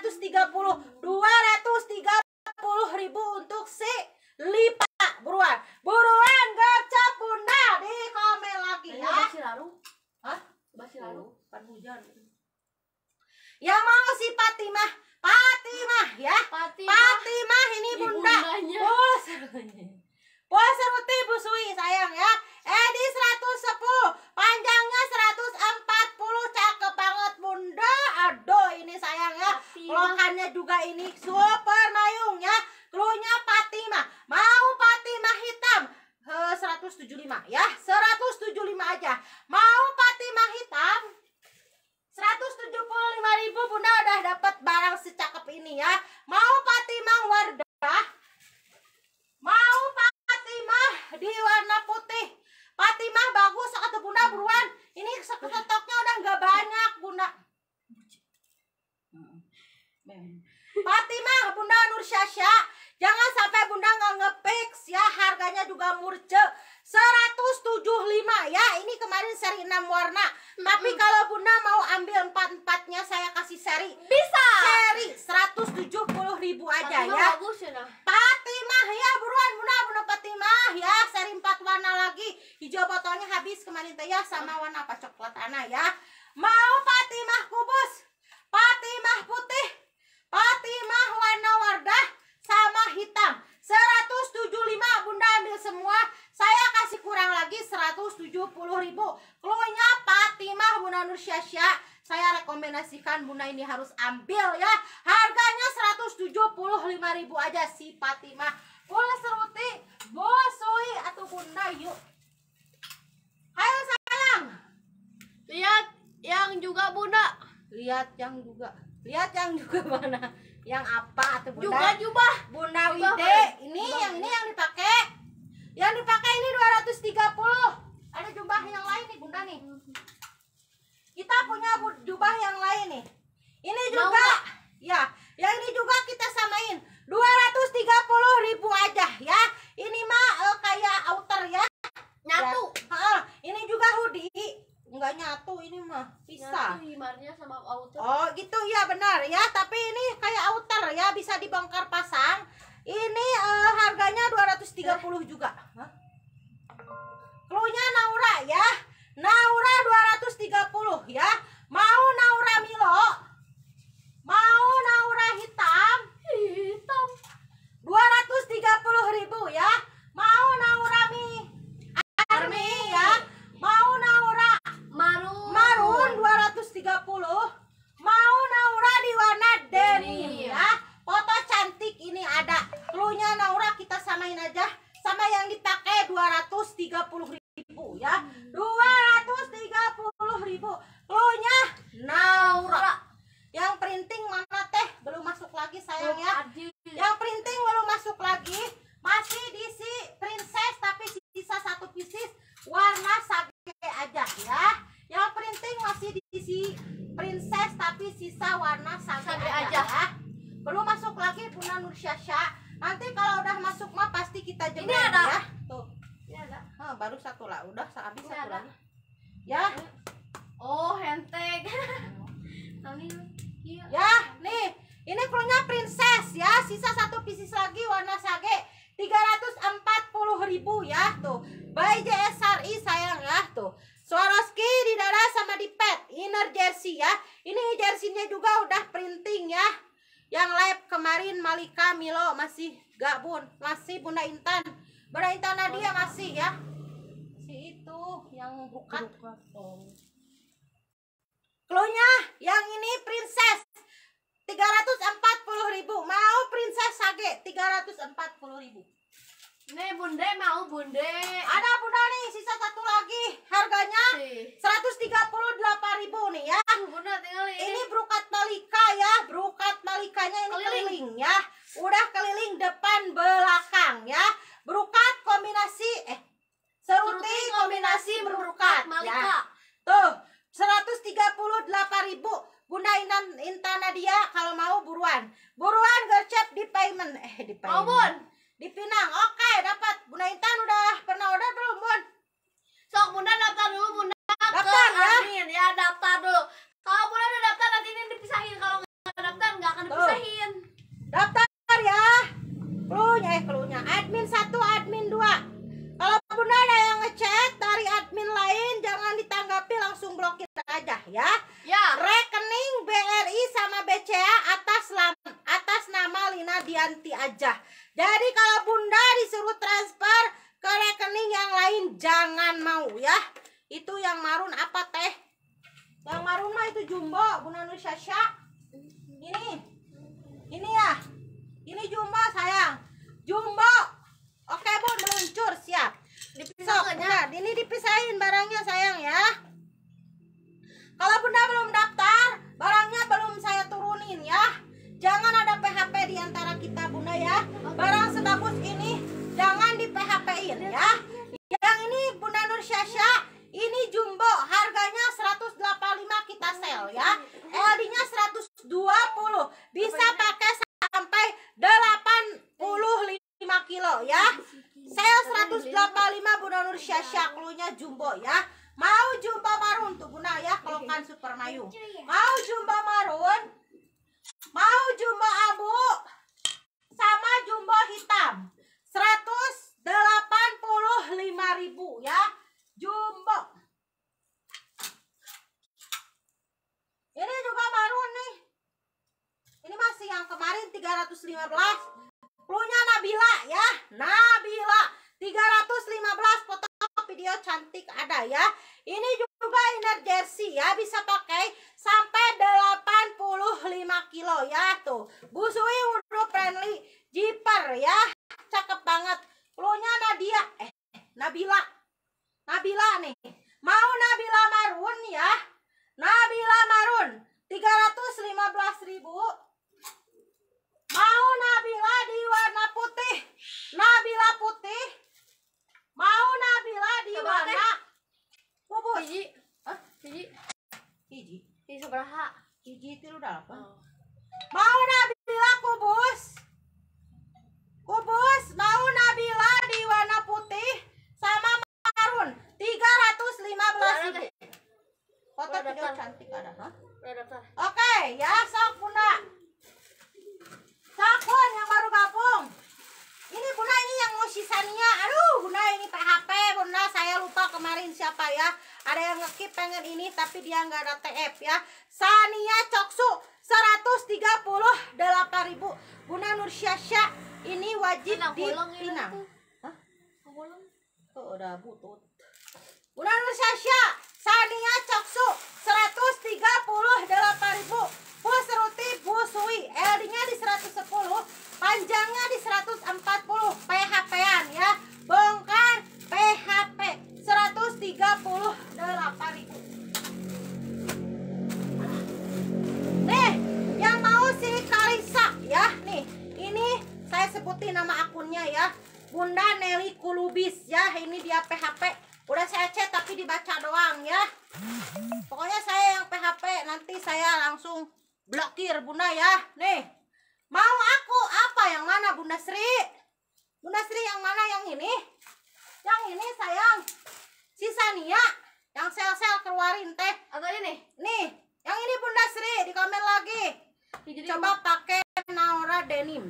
coba pakai Naura denim.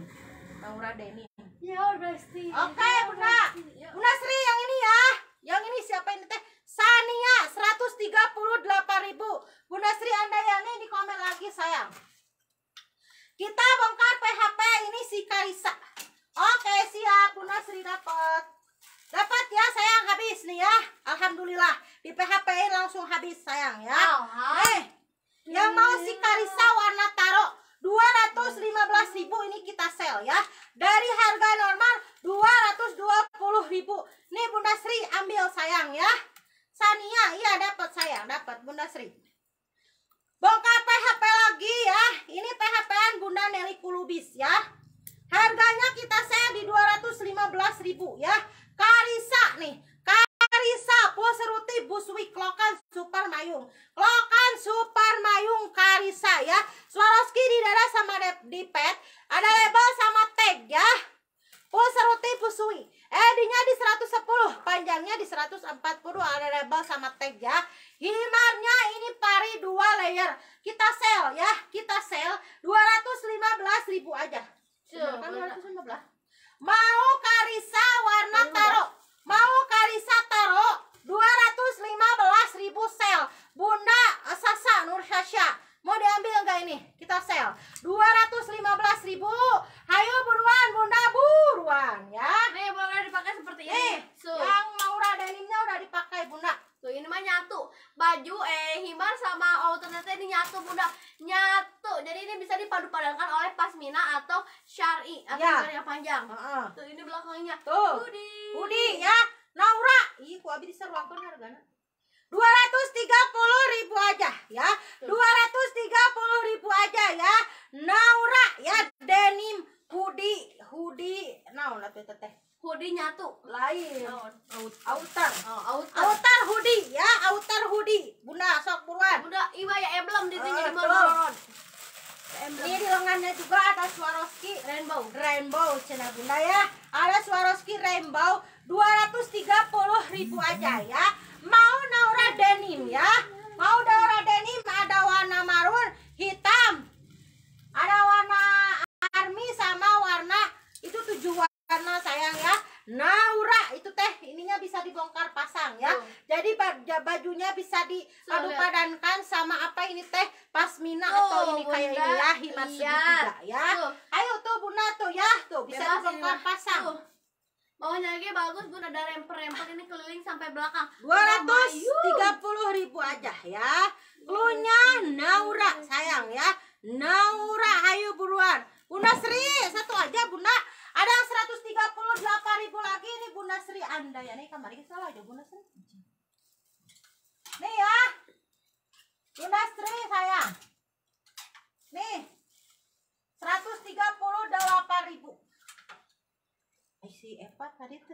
Naura denim. Ya, Resti. Oke, okay, ya, Bunda. Ya. Bunda Sri yang ini ya. Yang ini siapa ini teh? Sania 138.000. Bunda Sri Anda yang ini di komen lagi sayang. Kita bongkar PHP ini si Kaisa. Oke, okay, siap. Bunda Sri dapat. Dapat ya sayang habis nih ya. Alhamdulillah di PHP langsung habis sayang ya. Oh, hai. Eh, yang mau si Karisa warna taro 215.000 ini kita sel ya. Dari harga normal 220.000. Nih Bunda Sri ambil sayang ya. Sania iya dapat sayang, dapat Bunda Sri. Bongkar PHP lagi ya. Ini PHP-an Bunda Nelly Kulubis ya. Harganya kita sel di 215.000 ya. Karisa nih Karisa Poseruti Buswi Klokan Super Mayung Klokan Super Mayung Karisa ya Swarovski di daerah sama di pet Ada label sama tag ya Poseruti Buswi Edinya di 110 Panjangnya di 140 Ada label sama tag ya Himarnya ini pari dua layer Kita sell ya Kita sell 215 ribu aja Benar kan 215 Mau Karisa warna taro mau kali Sataro 215 ribu sel Bunda eh, Sasa Nur Sasha mau diambil enggak ini kita sel 215 ribu ayo buruan Bunda buruan ya ini boleh dipakai seperti ini Nih, yang mau udah denimnya udah dipakai Bunda Tuh ini mah nyatu. Baju eh himar sama alternate ini nyatu Bunda. Nyatu. Jadi ini bisa dipadu-padankan oleh pasmina atau syari atau ya. yang panjang. Uh -uh. Tuh ini belakangnya. Tuh. Hoodie. Hoodie ya. Naura, ih ku dua ratus hargana. 230 ribu aja ya 230 ribu aja ya Naura ya denim hoodie hoodie Naura teteh hoodie nyatu lain outer oh, outer outer hoodie ya outer hoodie bunda sok buruan bunda iwa ya emblem di sini uh, oh, ini di lengannya juga ada Swarovski Rainbow Rainbow cina bunda ya ada Swarovski Rainbow 230 ribu aja ya mau Naura denim ya mau Naura denim ada warna marun hitam ada warna army sama warna itu tujuh warna sana sayang ya Naura itu teh ininya bisa dibongkar pasang ya. Oh. Jadi bajunya bisa padankan sama apa ini teh pasmina oh, atau ini bunda, kayak ini ya iya. juga ya. Tuh. Ayo tuh Bunda tuh ya tuh bisa Bebas, dibongkar ya. pasang. Tuh. Bawahnya lagi bagus Bunda ada remper-remper ini keliling sampai belakang. 230 ribu aja ya. Keluar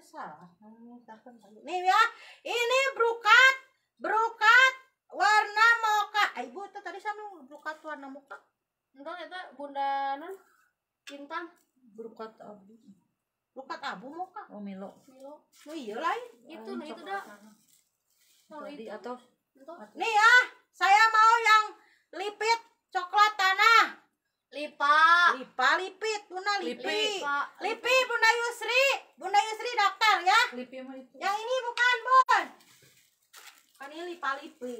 salah memuntahkan nih ya ini brokat brokat warna moka eh ibu itu tadi sama brokat warna moka enggak itu bunda non cinta brokat abu brokat abu moka oh milo milo oh iya lain ya. itu nih itu dah oh, itu. atau nih ya saya mau yang lipit coklat tanah lipa lipa lipit bunda lipi lipi, lipi bunda Yusri ya. Lipi mah itu. Yang ini bukan, Bun. Kan ini lipa-lipi.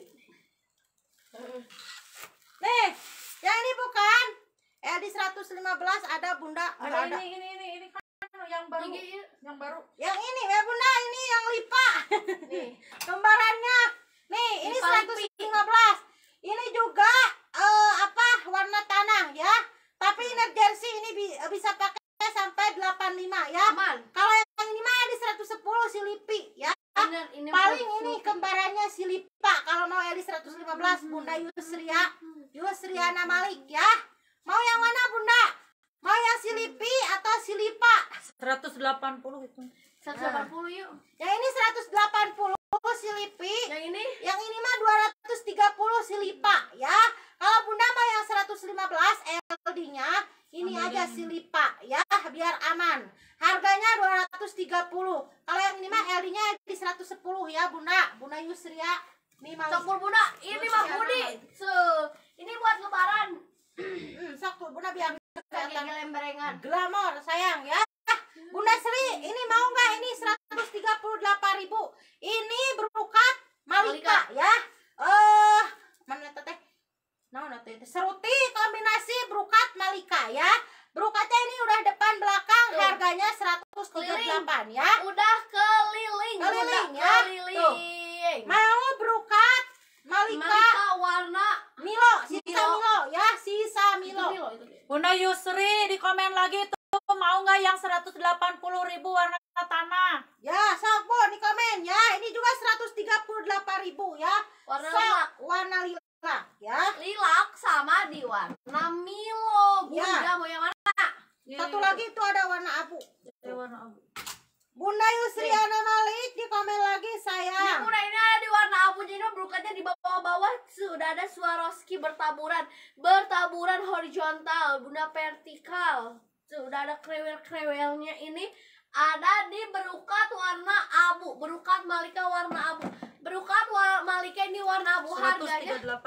Nih, yang ini bukan. Eh di 115 ada Bunda. Ada, ada. ini ini ini ini kan anu, yang baru. Ini, yang baru. Yang ini ya Bunda, ini yang lipa. Nih, kembarannya Nih, ini 115 -lipi. Ini juga uh, apa? warna tanah ya. Tapi hmm. jersey ini bisa pakai sampai 85 ya. Aman. Kalau 110 si Lipi ya. Bener, ini Paling ini kembarannya si Lipa kalau mau Eli 115 Bunda Yusria Yusriana Malik ya. Mau yang mana Bunda? Mau yang si Lipi atau si Lipa? 180 itu. 180 puluh yuk. Yang ini 180 si Lipi. Yang ini? Yang ini mah 230 si Lipa ya. Kalau Bunda mau yang 115 LD-nya ini Ambilin. aja silipa ya biar aman harganya 230 kalau yang ini mah LD nya di 110 ya Bunda Bunda ya ini mau Sokul Bunda ini Mah Budi so, ini buat lebaran satu Bunda biar kelihatan lemberengan glamor sayang ya Bunda Sri ini mau nggak ini delapan ribu ini berukat Malika, Malika. ya eh uh, mana teteh Nah, no, nah, itu seruti kombinasi brokat malika ya. Brokatnya ini udah depan belakang Tuh. harganya 138 ya. Udah keliling. Keliling udah ya. Keliling. Tuh. Mau brukat malika, malika warna Milo, sisa Milo, Milo ya, sisa Milo. Itu Milo itu. Bunda Yusri di komen lagi tuh mau nggak yang 180 ribu warna tanah? Ya, sok Bu di komen ya. Ini juga 138 ribu ya. Warna so, warna lila warna ya lilak sama di warna Milo ya. Bunda ya. mau yang mana satu ya, lagi itu ada warna abu ya, warna abu Bunda Yusri Malik di komen lagi saya. Ini Bunda ini ada di warna abu jadi berukatnya di bawah-bawah sudah ada Swarovski bertaburan, bertaburan horizontal, Bunda vertikal. Sudah ada krewel-krewelnya ini ada di berukat warna abu berukat malika warna abu berukat wa malika ini warna abu 138. harganya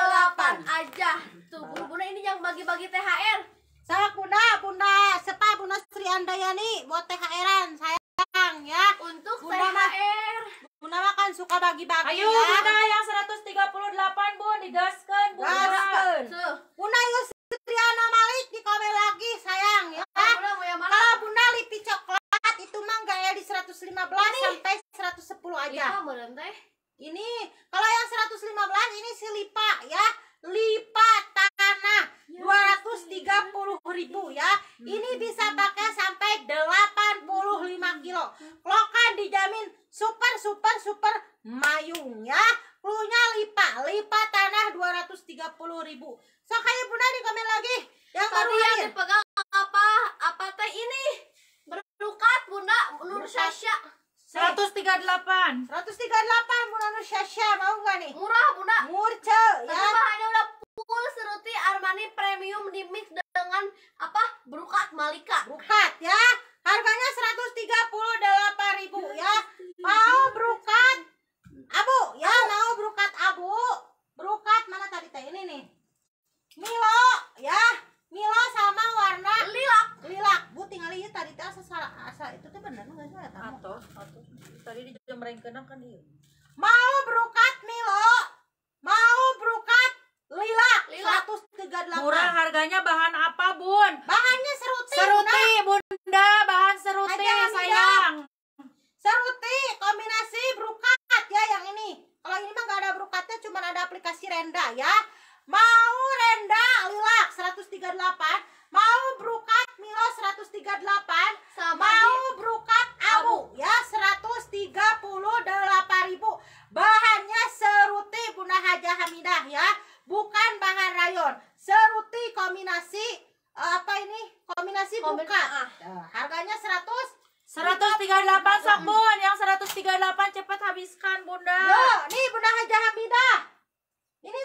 delapan aja tuh bunda ini yang bagi-bagi THR saya bunda bunda sepa bunda Sri Andayani buat THRan sayang ya untuk bunda THR bunda makan suka bagi-bagi ayo ya. bunda yang 138 bun digaskan bunda Gaskan. bunda yuk Triana Malik di komen lagi sayang ya. Ah, mau yang mana? Kalau Bunda Lipi coklat itu mah enggak ya di 115 ini. sampai 110 aja. Ini kalau yang 115 ini silipa ya lipat tanah ya, dua ratus 230 ribu ya. ya ini bisa pakai sampai 85 kilo klokan dijamin super super super mayung ya klunya lipat lipat tanah dua ratus 230 ribu so kayak bunda di komen lagi yang baru yang dipegang apa apa teh ini berlukat bunda nur sasya 138. 138 muna no siya mau Mau nih Murah muna. Murca. Tapi ya. hanya udah full seruti Armani Premium di mix dengan apa? Brukat Malika. Brukat ya. Harganya 138 ribu ya. Mau brukat abu ya. Mau brukat abu. Brukat mana tadi teh ini nih? Milo ya. Milo sama warna lilak. Lilak. Bu tinggal ini iya tadi teh asa asa itu tuh bener enggak sih eta? Atos, atos. Tadi di jam kenang kan ieu. Iya. Mau brokat Milo. Mau brokat lilak. Lilak 138. Murah harganya bahan apa, Bun? Bahannya seruti. Seruti, nah. Bunda, bahan seruti Ajang, sayang. Seruti kombinasi brokat ya yang ini. Kalau ini mah nggak ada brokatnya, cuma ada aplikasi Renda ya mau renda lila 138 mau brukat milo 138 sama mau di... brukat abu ya 138 ribu bahannya seruti Bunda Haja Hamidah ya bukan bahan rayon seruti kombinasi eh, apa ini kombinasi Kombin buka ah. ah. Ya, harganya 100 138 sok bun, yang 138 cepat habiskan bunda. Loh, nih bunda Hajah Hamidah. Ini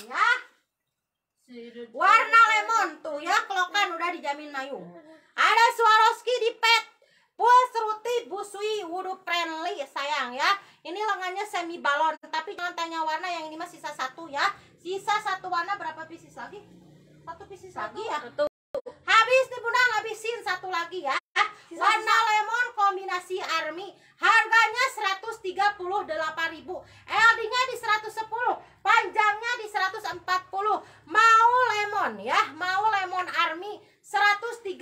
138 ya. Warna lemon tuh ya, kelokan udah dijamin Mayu. Ada Swarovski di pet. Puas seruti busui wudu friendly sayang ya. Ini lengannya semi balon, tapi jangan tanya warna yang ini masih sisa satu ya. Sisa satu warna berapa pieces lagi? Satu pieces lagi ya. Satu. Habis nih Bunda ngabisin satu lagi ya. Sisa, warna lemon kombinasi army 138.000 LD-nya di 110 panjangnya di 140 mau lemon ya mau lemon army 138.000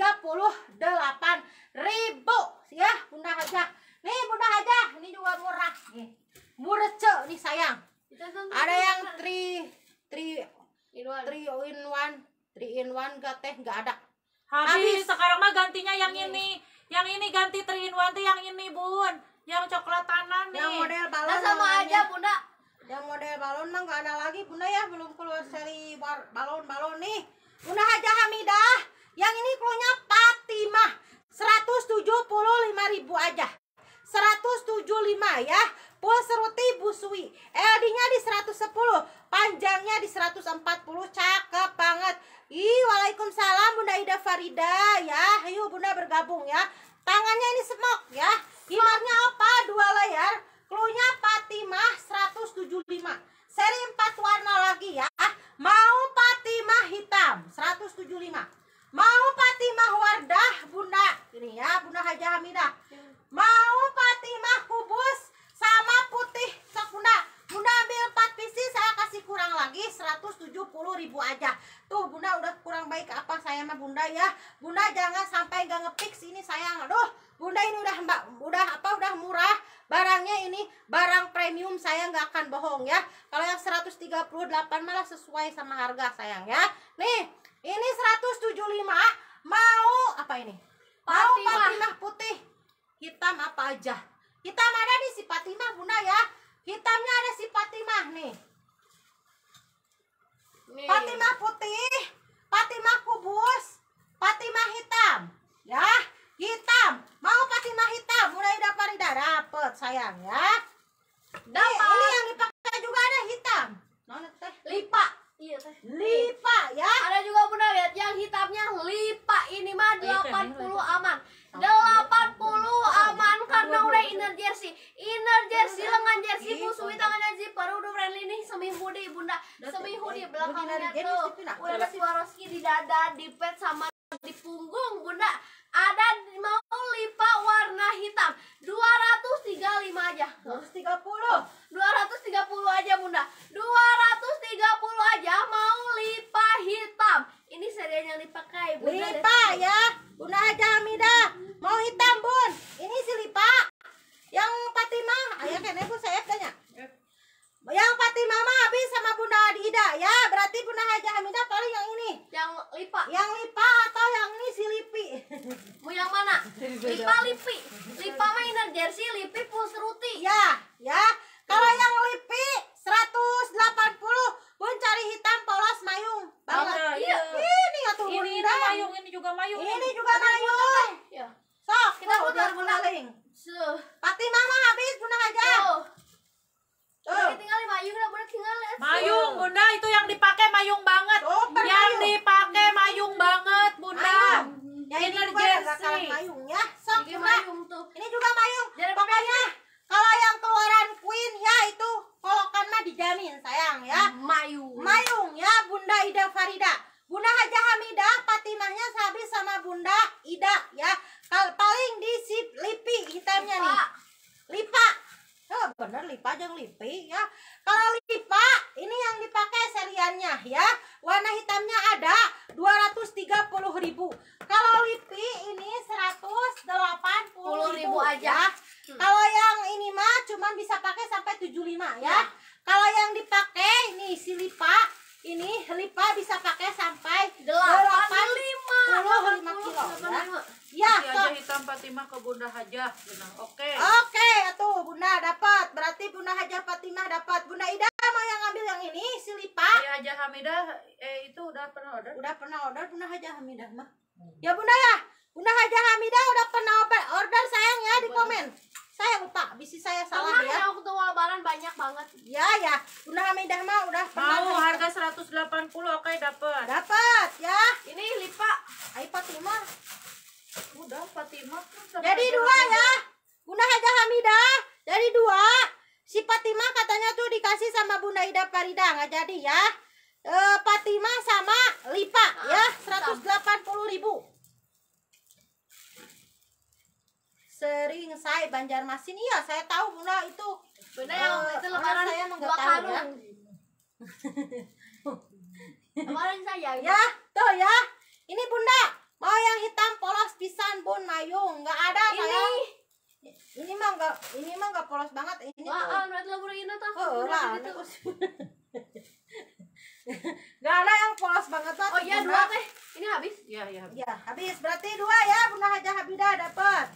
ya Bunda aja. nih Bunda aja. ini juga murah nih murah cek nih sayang ada yang 3 3 in 1 3 in 1 gak teh gak ada habis. habis sekarang mah gantinya yang ini yang ini ganti 3 in 1 yang ini bun yang coklat tanah nih yang model nah, balon nah, sama aja bunda yang model balon mah nggak ada lagi bunda ya belum keluar seri balon-balon nih bunda Haja Hamidah yang ini keluarnya Fatimah 175 ribu aja 175 ya Pul seruti busui LD-nya di 110 Panjangnya di 140 Cakep banget Ih, Waalaikumsalam Bunda Ida Farida ya Ayo Bunda bergabung ya Tangannya ini semok ya Kimarnya apa? Dua layar. Klunya Fatimah 175. Seri 4 warna lagi ya. Mau Fatimah hitam 175. Mau Fatimah Wardah Bunda. Ini ya Bunda Haja Hamidah. Mau Fatimah Kubus sama putih sok Bunda. Bunda ambil 4 pisi saya kasih kurang lagi 170 ribu aja. Tuh Bunda udah kurang baik apa saya mah Bunda ya. Bunda jangan sampai nggak ngepix ini sayang. Aduh Bunda ini udah mbak udah apa udah murah barangnya ini barang premium saya nggak akan bohong ya kalau yang 138 malah sesuai sama harga sayang ya nih ini 175 mau apa ini mau patinah putih hitam apa aja hitam ada nih si patimah bunda ya hitamnya ada si patimah nih, nih. putih patimah kubus patimah hitam ya Hitam. Mau pakai mah hitam. Mulai dapat tidak dah sayang ya. Dapat. Ini, yang dipakai juga ada hitam. mana teh lipa. Iya teh. Lipa ya. Ada juga bunda lihat yang hitamnya lipa ini mah 80 iya, aman. 80 aman karena udah inner jersey. Inner jersey lengan jersey iya, busui tangan jersey paru udah friendly nih semi hoodie bunda. Semi hoodie eh, belakangnya tuh. Udah waroski di dada, di pet sama di punggung bunda ada mau lipa warna hitam 235 aja 230 230 aja bunda 230 aja mau lipa hitam ini serial yang dipakai bunda lipa ya bunda aja amida mau hitam bun ini si lipa yang Fatimah ayah kayaknya saya tanya yang Pati Mama habis sama Bunda Adida ya. Berarti Bunda Haja Hamidah paling yang ini. Yang Lipa. Yang Lipa atau yang ini si Lipi. Mau yang mana? Lipa Lipi. Lipa mah inner jersey, Lipi seruti Ya, ya. Kalau yang Lipi 180 Bun cari hitam polos mayung banget. Nah, iya. Ini ya tuh ini, ini mayung, ini juga mayung. Ini, ini juga mayung. Ya. Sok, kita putar oh, bunda ling. Pati mama habis bunda Haja Yo tinggal mayung lah, boleh tinggal Mayung, Bunda itu yang dipakai mayung banget. Super oh, yang dipakai mayung banget, Bunda. Mayung. Ya, ini, ini juga mayung ya. Sok, ini juga. mayung tuh. Ini juga mayung. Jadi Pokoknya kalau yang keluaran Queen ya itu kolokan mah dijamin sayang ya. Mayung. Mayung ya Bunda Ida Farida. Bunda Haja Hamida, Fatimahnya sabi sama Bunda Ida ya. kalau paling di sip lipi hitamnya Lipa. nih. Lipa Ya bener lipa jangan lipi ya. Kalau lipa ini yang dipakai seriannya ya. Warna hitamnya ada 230.000. Kalau lipi ini 180.000 ribu aja. Ya. Hmm. Kalau yang ini mah cuman bisa pakai sampai 75 ya. ya. Kalau yang dipakai nih si lipa ini lipa bisa pakai sampai 85 85 kilo ya ya hitam Fatimah ke Bunda Hajah oke okay. oke okay, tuh Bunda dapat berarti Bunda Hajah Fatimah dapat Bunda Ida mau yang ngambil yang ini si lipa ya Hajah Hamidah eh itu udah pernah order udah pernah order Bunda Hajah Hamidah mah hmm. ya Bunda ya Bunda Hajah Hamidah udah pernah order sayang ya di komen saya lupa bisi saya salah Pernah ya waktu lebaran banyak banget ya ya udah Hamidah mah udah mau harga 180 oke okay, dapat dapat ya ini lipa ayo Fatima udah Fatima jadi dua ya Bunda Haja Hamidah jadi dua si Fatima katanya tuh dikasih sama Bunda Ida Farida nggak jadi ya e, Fatima sama Lipa ya. ah, ya 180 ribu sering saya Banjarmasin iya saya tahu Bunda itu Bunda eh, yang uh, itu lebaran saya dua tahu, ya. kemarin saya ya, ya. tuh ya ini Bunda mau yang hitam polos pisan Bun Mayung nggak ada ini. ini mah nggak ini mah nggak polos banget ini Wah, berarti lebur ini tuh oh, lah, gitu. Enggak ada yang polos banget tuh. Oh iya dua teh. Ini habis? ya iya. Ya habis berarti dua ya Bunda Haja Habida dapat.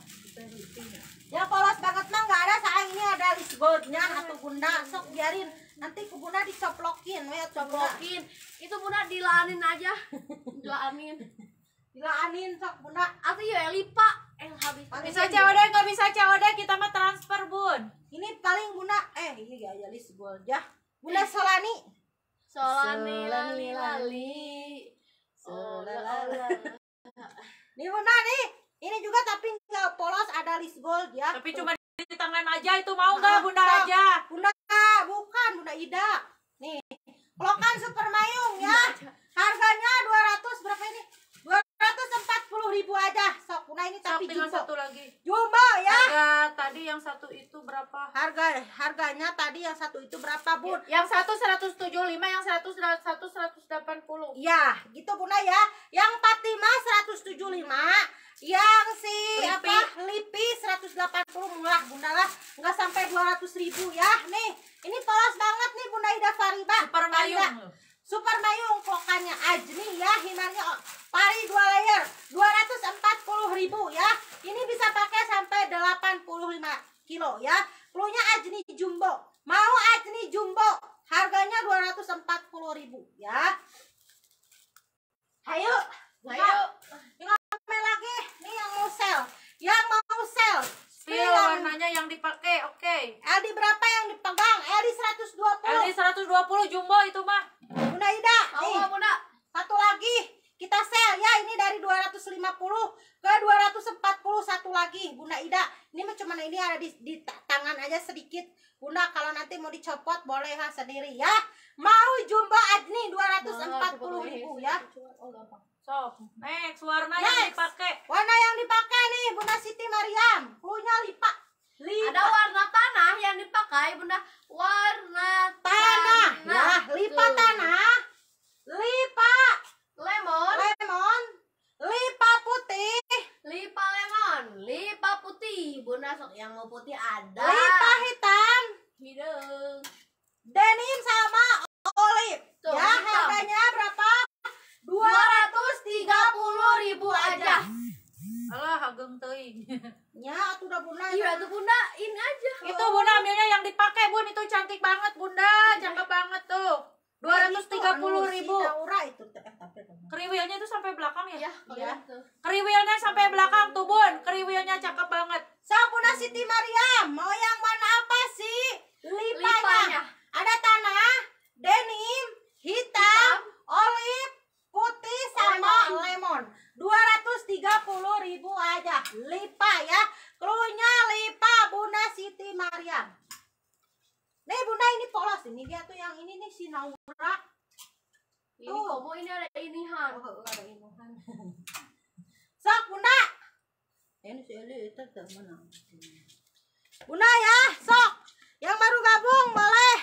Ya polos banget mah nggak ada sayangnya ini ada lisbonnya atau bunda sok biarin nanti ke bunda dicoplokin ya coplokin itu bunda dilanin aja dilanin dilanin sok bunda atau ya lipa eh habis bisa deh nggak bisa deh kita mah transfer bun ini paling bunda eh ini iya, iya, gak ada iya, lisbon ya bunda eh. Solani Solani lali lali Solala. ini oh, bunda nih gol ya. Tapi cuma di tangan aja itu mau nggak nah, Bunda Raja? Bunda bukan Bunda Ida. Nih, pelokan Super Mayung ya. Iya harganya 200 berapa ini? 240 ribu aja sok Bunda ini tapi Shopping jumbo satu lagi jumbo ya harga tadi yang satu itu berapa harga harganya tadi yang satu itu berapa bun ya, yang satu 175 yang satu 180 ya gitu bunda ya yang 45 175 yang si lipi. apa lipi 180 murah bunda lah nggak sampai 200 ribu ya nih ini polos banget nih bunda Ida Fariba super mayung super mayung pokoknya ajni ya hinanya oh, pari dua layer 240 ribu ya ini bisa pakai sampai 85 kilo ya pelunya ajni jumbo mau ajni jumbo harganya 240 ribu ya ayo ayo Siapa lagi? Nih yang mau sel. Yang mau sel. Iya warnanya yang dipakai, oke. Okay. LD berapa yang dipegang? LD 120. LD 120 jumbo itu mah. Bunda Ida. Mau Bunda? Satu lagi kita sel ya ini dari 250 ke satu lagi Bunda Ida ini cuma ini ada di, di tangan aja sedikit Bunda kalau nanti mau dicopot boleh ha sendiri ya mau jumbo adni ah, 240 ribu ya oh, So, eh, next warna next. yang dipakai. Warna yang dipakai nih Bunda Siti Mariam, punya lipa lipa. Ada warna tanah yang dipakai Bunda warna tanah. tanah. Ya, lipat Tuh. tanah. lipa lemon. Lemon. lipa putih. lipa lemon, lipa putih. Bunda sok yang mau putih ada. lipa hitam. Hidung. Denim sama olive. Tuh, ya, hitam. harganya berapa? 230 ribu aja Alah, ageng teuing. Ya, atuh udah Bunda. Iya, atuh Bunda, ini aja. Itu Bunda ambilnya yang dipakai, Bun. Itu cantik banget, Bunda. Cakep banget tuh. Dua ratus tiga puluh ribu. itu anu eh, Kriwilnya itu sampai belakang ya? Iya. iya Kriwilnya sampai belakang tuh bun. Kriwilnya cakep banget. Sabuna Siti Mariam mau yang mana apa sih? Lipanya. Lipanya. Ada tanah, denim, hitam. olive, putih sama lemon. lemon. 230 ribu aja. Lipa ya. Klunya Lipa Bunda Siti Maria, Nih Bunda ini polos ini dia tuh yang ini nih si Naura. tuh. ini, ini ada han oh, oh, ada han Sok Bunda. Ini si Eli itu mana? Bunda ya, sok. Yang baru gabung boleh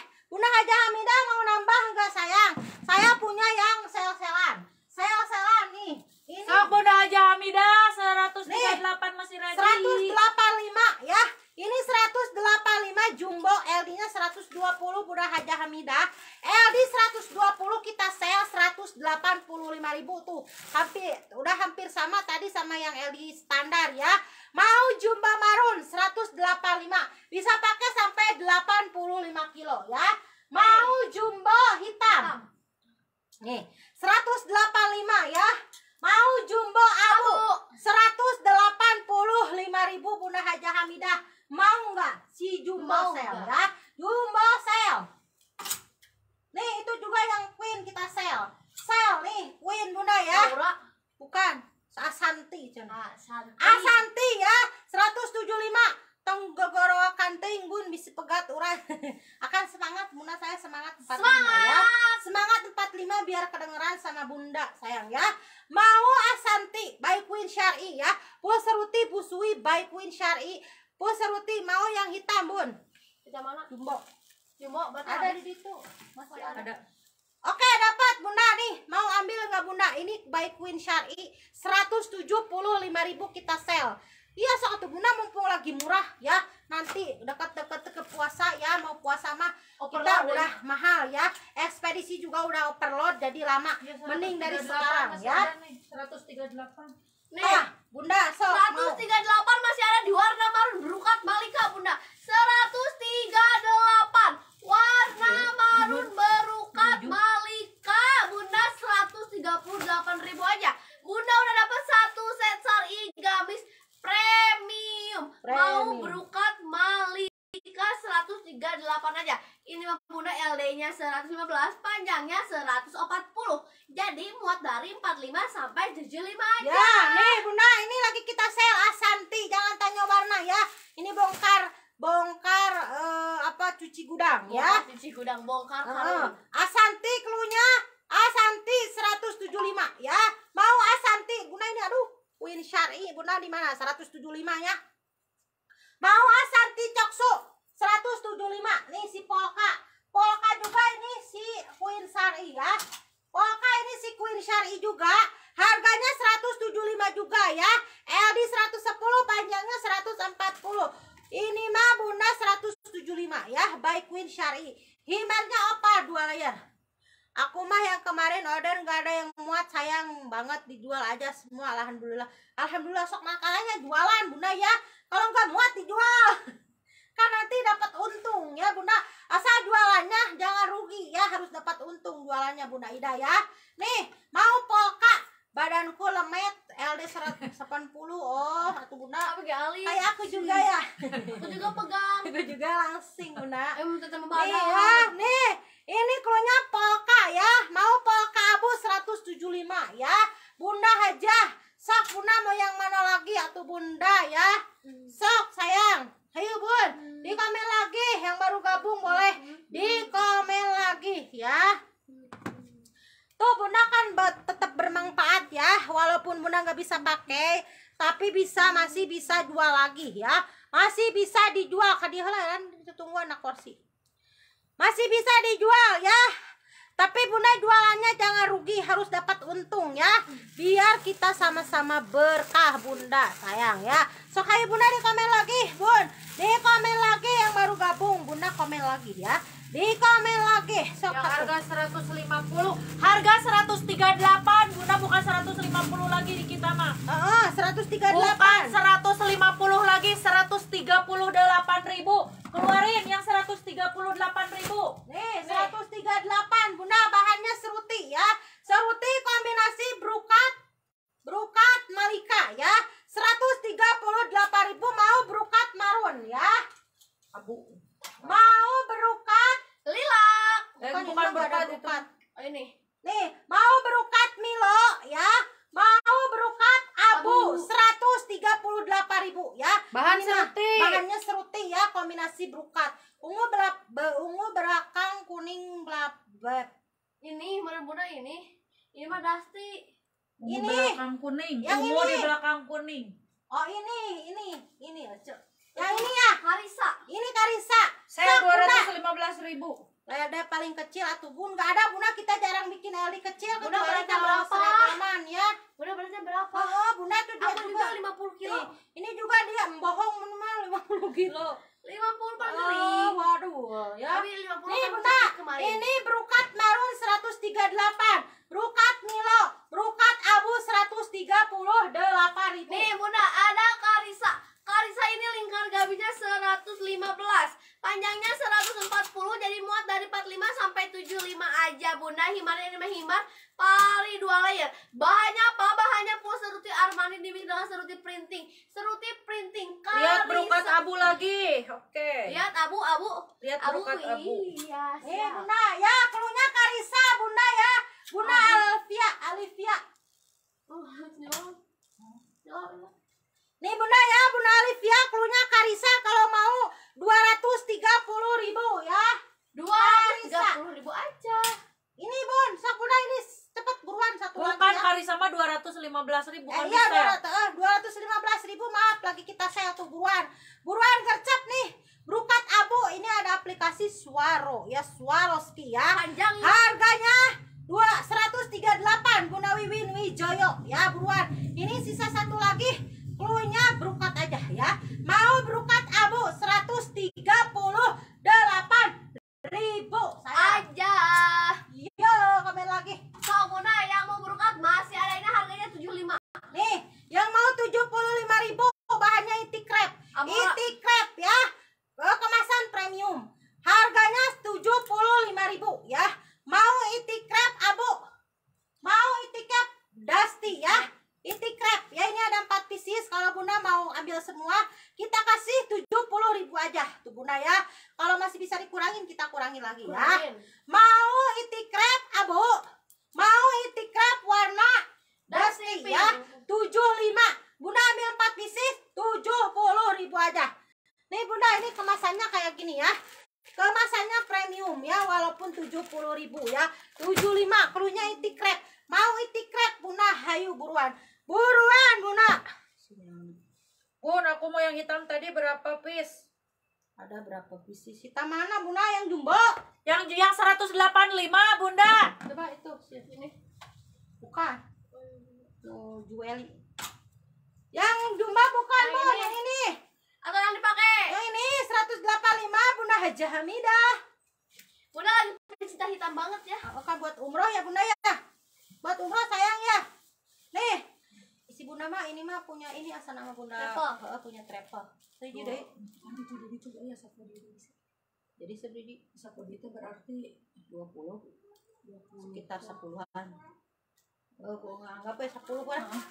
jualannya nah, jangan rugi ya harus dapat untung jualannya Bunda Ida ya nih mau polka badanku lemet LD 180 oh aku bunda kayak aku juga ya aku juga pegang aku juga langsing bunda nih ya nih ini klonya polka ya mau polka abu 175 ya bunda aja sok bunda mau yang mana lagi atau bunda ya hmm. sok sayang ayo bun hmm. di komen lagi yang baru gabung hmm. boleh di komen lagi ya tuh bunda kan tetap bermanfaat ya walaupun bunda nggak bisa pakai tapi bisa masih bisa jual lagi ya masih bisa dijual kadihalan tunggu anak kursi masih bisa dijual ya tapi Bunda jualannya jangan rugi, harus dapat untung ya. Biar kita sama-sama berkah Bunda, sayang ya. So kayak Bunda di komen lagi, Bun. Di komen lagi yang baru gabung, Bunda komen lagi ya. Di komen lagi. Sok ya, harga 150, harga 138, Bunda bukan 150 lagi di kita mah. Heeh, uh, uh, 138. Bukan 150 lagi 138 ribu Keluarin yang 138 ribu Nih, 138. Bunda bahannya seruti ya. Seruti kombinasi brokat brokat malika ya. 138.000 mau brokat marun ya. Abu mau berukat lilak? Eh, bukan, bukan berukat, berukat oh, ini nih mau berukat Milo ya mau berukat abu seratus tiga puluh delapan ribu ya bahan seruti bahannya seruti ya kombinasi berukat ungu belak be, ungu belakang kuning belak be. ini mana muda ini ini mah dasi ini belakang kuning yang ungu ini. di belakang kuning oh ini ini ini aja yang ini ya? Karisa. Ini Karisa. Saya dua ratus lima belas ribu. ada paling kecil atau bun nggak ada bunda kita jarang bikin Eli kecil kan, bunda beratnya berapa aman ya bunda beratnya berapa oh bunda tuh dia Aku juga lima puluh kilo ini juga dia bohong minimal lima puluh kilo lima puluh per oh, waduh ya Tapi 50 nih kan bunda kemarin. ini berukat marun seratus tiga delapan berukat Milo, berukat abu seratus tiga puluh delapan ribu nih bunda ada karisa Karisa ini lingkar gabisnya 115, panjangnya 140 jadi muat dari 45 sampai 75 aja Bunda. Himar ini himar paling dua layer. Bahannya apa? Bahannya full seruti Armani dibikin dengan seruti printing. Seruti printing. Karisa. Lihat berukat abu lagi. Oke. Okay. Lihat abu-abu. Lihat abu, berukat iya, abu. Iya. Nih, eh, Bunda, ya keluarnya Karisa, Bunda ya. Bunda abu. Alfia, Oh, Nih, Bunda ribu eh, kan eh, iya, bisa. 215 ya? eh, ribu maaf lagi kita sel tuh buruan. Buruan gercep nih. berukat Abu ini ada aplikasi Suaro ya Suaroski ya. Panjang. Harganya dua seratus tiga delapan Gunawi Win Wijoyo ya buruan. Ini sisa satu lagi sekitar sepuluhan oh gue ya sepuluh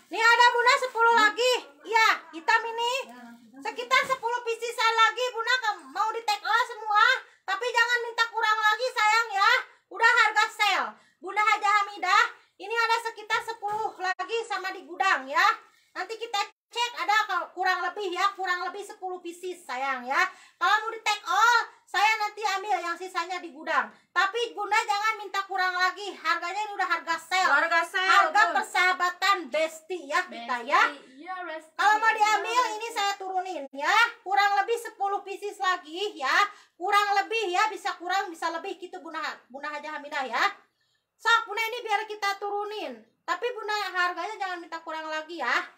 nih ada bunda sepuluh lagi iya hitam ini iya, sekitar sepuluh pcs lagi bunda mau di take all semua tapi jangan minta kurang lagi sayang ya udah harga sale bunda Haja Hamidah ini ada sekitar sepuluh lagi sama di gudang ya nanti kita cek ada kurang lebih ya kurang lebih 10 pieces sayang ya kalau mau di take all saya nanti ambil yang sisanya di gudang tapi bunda jangan minta kurang lagi harganya ini udah harga sale harga sale harga persahabatan besti ya besti. kita ya, iya, kalau mau diambil ini saya turunin ya kurang lebih 10 pieces lagi ya kurang lebih ya bisa kurang bisa lebih gitu bunda bunda aja Hamidah ya so bunda ini biar kita turunin tapi bunda harganya jangan minta kurang lagi ya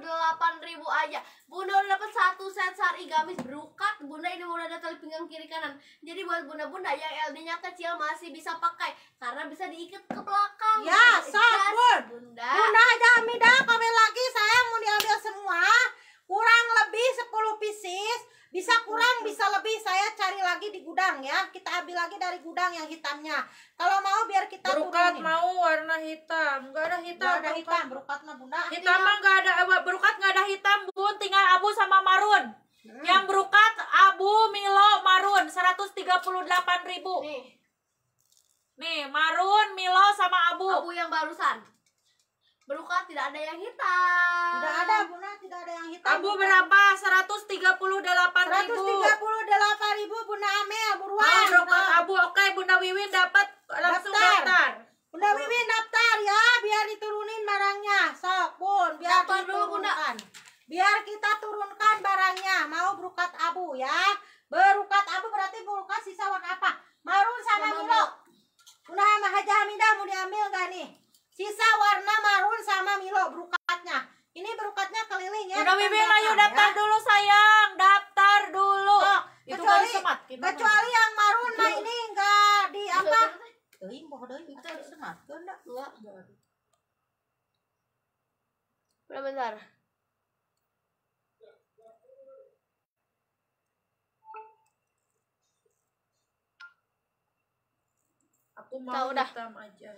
delapan ribu aja Bunda udah dapat satu set sari gamis berukat Bunda ini udah ada tali pinggang kiri kanan Jadi buat bunda-bunda yang LD nya kecil masih bisa pakai Karena bisa diikat ke belakang Ya sabun Bunda Bunda aja Amida kami lagi saya mau diambil semua Kurang lebih 10 pieces bisa kurang, bisa lebih. Saya cari lagi di gudang ya. Kita ambil lagi dari gudang yang hitamnya. Kalau mau biar kita berukat turunin. mau warna hitam. Enggak ada hitam. gak ada hitam. Berukat mah Bunda. Hitam mah enggak ada eh, berukat enggak ada hitam, Bun. Tinggal abu sama marun. Hmm. Yang berukat abu Milo marun seratus tiga puluh delapan ribu Nih. Nih, marun Milo sama abu. Abu yang barusan berluka tidak ada yang hitam. Tidak ada, Bunda, tidak ada yang hitam. Abu berapa? 138 ribu. 138 ribu, Bunda ame Amel, buruan. Oh, nah. Abu, oke, Bunda Wiwin dapat langsung daftar. Bunda Wiwin daftar ya, biar diturunin barangnya. Sok, Bun, biar daftar dulu, Bunda. Biar kita turunkan barangnya. Mau berukat Abu ya. Berukat Abu berarti berukat sisa warna apa? Marun sama Milo. Bunda Haja Hamidah mau diambil gak nih? Sisa warna marun sama Milo berukatnya. Ini berukatnya keliling ya. Udah Mimin ayo daftar ya. dulu sayang, daftar dulu. Oh, itu kecuali semat, kita kecuali yang marun mah ini enggak di apa? Teuing boh deui itu semat kan enggak dua. bentar. aku mau Tau hitam udah. aja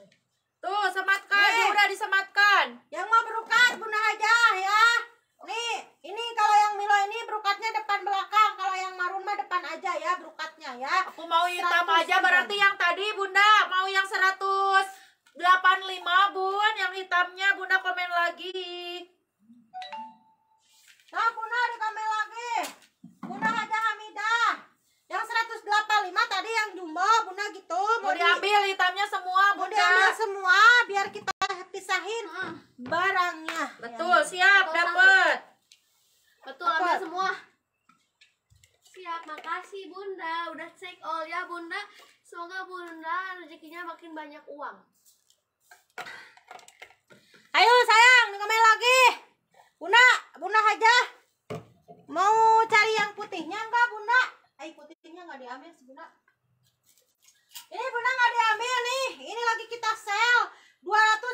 Tuh, sematkan, nih. Eh. udah disematkan. Yang mau berukat bunda aja ya. Nih, ini kalau yang Milo ini berukatnya depan belakang, kalau yang marun mah depan aja ya berukatnya ya. Aku mau hitam aja gitu. berarti yang tadi Bunda mau yang 185 Bun, yang hitamnya Bunda komen lagi. Nah, Bunda ada komen lagi. Bunda aja Hamidah. Yang 100 lima tadi yang jumbo bunda gitu mau diambil hitamnya semua bunda mau diambil semua biar kita pisahin hmm. barangnya betul ya. siap betul, dapet betul dapet. ambil semua siap makasih bunda udah cek all ya bunda semoga bunda rezekinya makin banyak uang ayo sayang komen lagi bunda bunda aja mau cari yang putihnya enggak bunda ayo putih ini nggak diambil sebenernya Ini bener nggak diambil nih. Ini lagi kita sel 200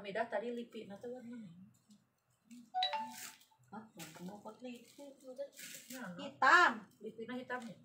Almeida tadi lipi nanti warna iya, nah. hitam lipina hitamnya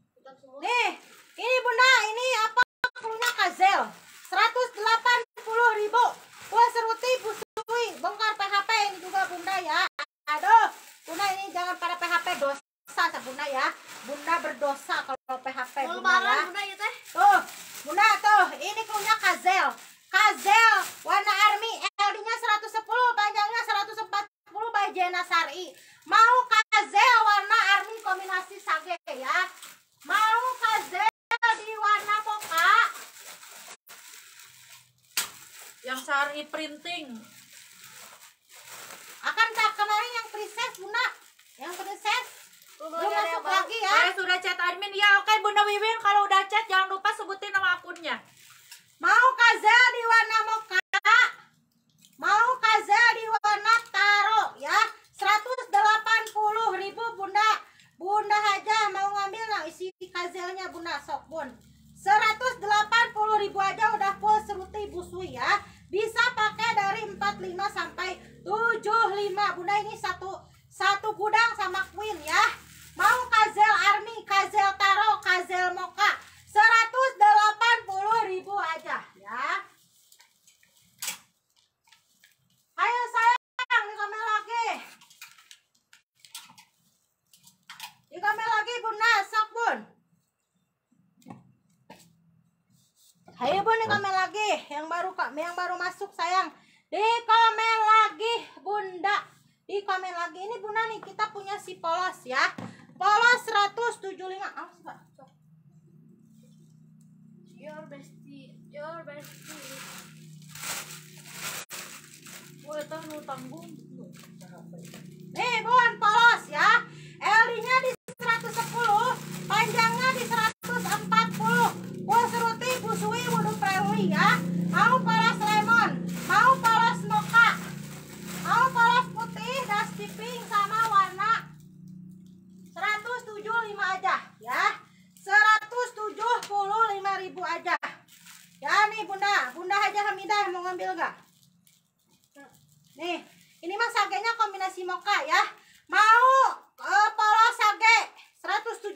Nih, ini mah sagenya kombinasi moka ya. Mau uh, polos sage 175.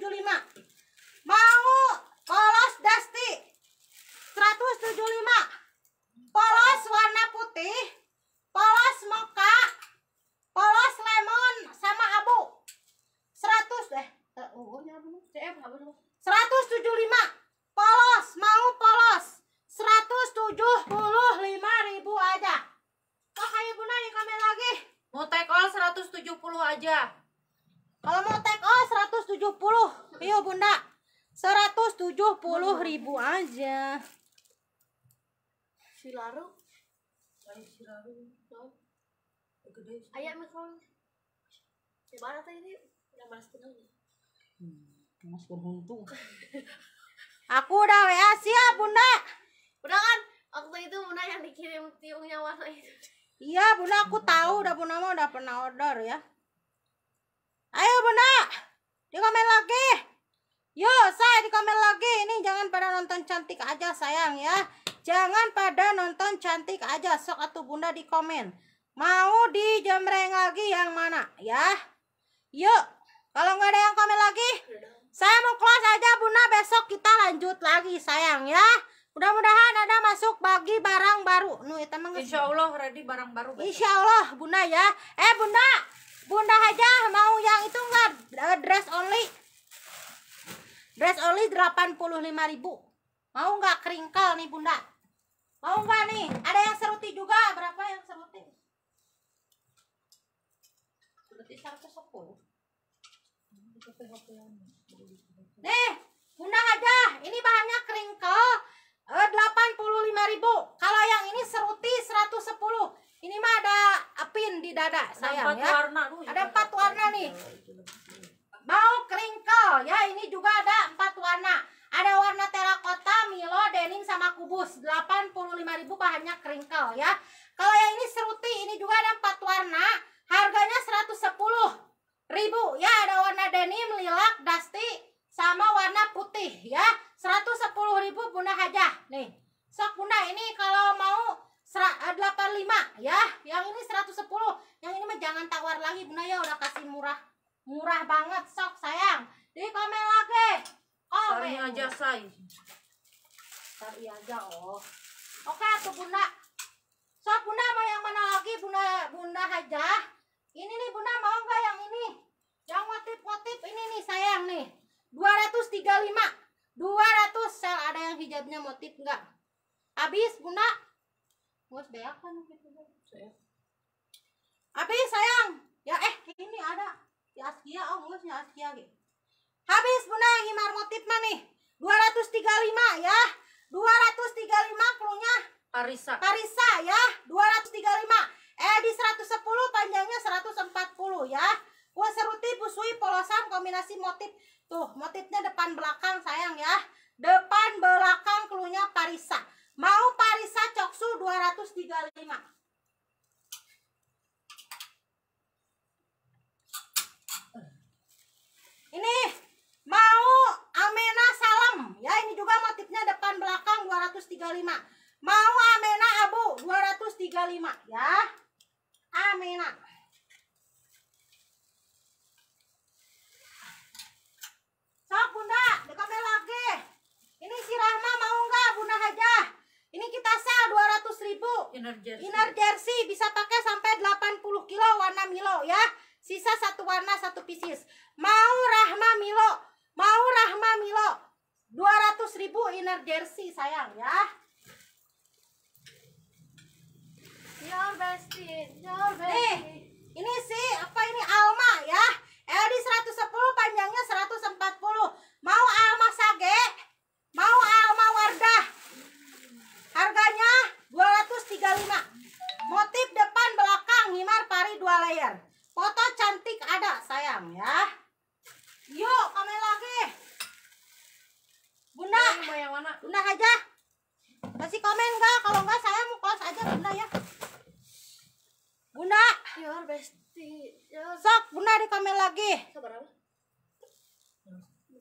Mau polos dusty 175. Polos warna putih, polos moka, polos lemon sama abu. 100 deh. Eh, oh, 175. Polos, mau polos. 175.000 ribu aja ayah Bunda nih kami lagi. Mau take all 170 aja. Kalau mau take all 170. Iya Bunda. 170 ribu aja. Silaru. Silaru. Ayah mikron. Di mana tadi ini? Yang balas penuh. Hmm, mas beruntung. Aku udah WA siap, Bunda. Bunda kan waktu itu Bunda yang dikirim tiungnya warna itu. Iya, Bunda, aku iya, tahu udah Bunda mau, udah pernah order ya. Ayo, Bunda. Di komen lagi. Yo, saya di komen lagi. Ini jangan pada nonton cantik aja, sayang ya. Jangan pada nonton cantik aja. Sok atau Bunda di komen. Mau di jemreng lagi yang mana ya? Yuk, kalau nggak ada yang komen lagi, saya mau kelas aja Bunda. Besok kita lanjut lagi, sayang ya mudah-mudahan ada masuk bagi barang baru nu itu mah insya Allah ready barang baru Insyaallah insya Allah bunda ya eh bunda bunda aja mau yang itu enggak eh, dress only dress only 85000 mau nggak keringkal nih bunda mau nggak nih ada yang seruti juga berapa yang seruti seruti 110 Nih, bunda aja, ini bahannya keringkal 85.000. Eh, Kalau yang ini seruti 110. Ini mah ada pin di dada sayang ada ya. Warna, ada empat warna nih. Mau kringkel ya ini juga ada empat warna. Ada warna terakota, milo, denim sama kubus. 85.000 bahannya kringkel ya. Kalau yang ini seruti ini juga ada empat warna. Harganya 110 ribu ya ada warna denim lilak dusty sama warna putih ya 110 ribu bunda hajah nih sok bunda ini kalau mau 85 eh, ya yang ini 110 yang ini mah jangan tawar lagi bunda ya udah kasih murah murah banget sok sayang di komen lagi komen oh, aja say Sari aja oh oke tuh bunda sok bunda mau yang mana lagi bunda bunda hajah ini nih bunda mau enggak yang ini yang motif-motif ini nih sayang nih 235 200 sel ada yang hijabnya motif enggak habis bunda bos beakan kan gitu habis sayang ya eh ini ada Ya Askia oh bos ya Askia gitu habis bunda yang himar motif mah nih 235 ya 235 krunya Parisa Parisa ya 235 eh di 110 panjangnya 140 ya Gua seruti busui polosan kombinasi motif Tuh, motifnya depan belakang sayang ya. Depan belakang keluarnya parisa. Mau parisa coksu 235. Ini mau Amena Salam ya, ini juga motifnya depan belakang 235. Mau Amena Abu 235 ya. Amena. Sok bunda, dekatnya lagi. Ini si Rahma mau nggak bunda aja? Ini kita sel 200 ribu. Inner jersey. Inner jersey bisa pakai sampai 80 kilo warna Milo ya. Sisa satu warna satu pieces. Mau Rahma Milo, mau Rahma Milo. 200 ribu inner jersey sayang ya. Your bestie, your bestie. Nih, ini si apa ini Alma ya? Eh, LD 110 panjangnya 140 mau Alma Sage mau Alma Wardah harganya 235 motif depan belakang himar pari dua layer foto cantik ada sayang ya yuk kami lagi bunda mau yang mana bunda aja kasih komen enggak kalau enggak saya mau close aja bunda ya bunda your best Sok, ya, bunda di kamel lagi. Si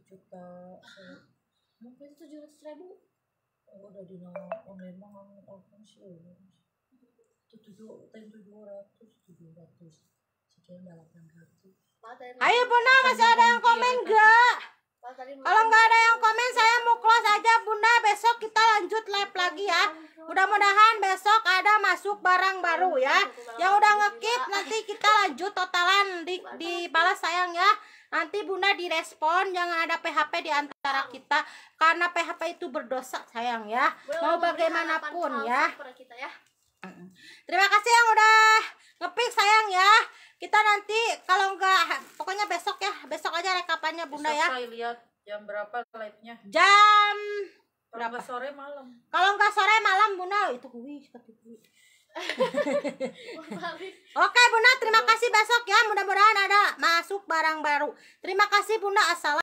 Sejuta. Mungkin tujuh ratus ribu. Eh, oh, udah di nomor mah nggak ngomong sih. Oh, iya. Itu tujuh, ten tujuh ratus, tujuh ratus. Sekian delapan ratus. Ayo bunda masih ada yang komen iya, gak? Iya, kalau nggak ada yang komen saya mau close aja Bunda besok kita lanjut live lagi ya Mudah-mudahan besok ada masuk barang baru ya Yang udah ngekip nanti kita lanjut totalan di, di balas sayang ya Nanti Bunda direspon jangan ada PHP di antara kita Karena PHP itu berdosa sayang ya Mau bagaimanapun ya, ya. Terima kasih yang udah ngepick sayang ya kita nanti kalau enggak pokoknya besok ya besok aja rekapannya bunda besok ya saya lihat jam berapa live-nya jam berapa sore malam kalau enggak sore malam bunda oh, itu kuwi Oke Bunda, terima kasih besok ya. Mudah-mudahan ada masuk barang baru. Terima kasih Bunda. Assalamualaikum.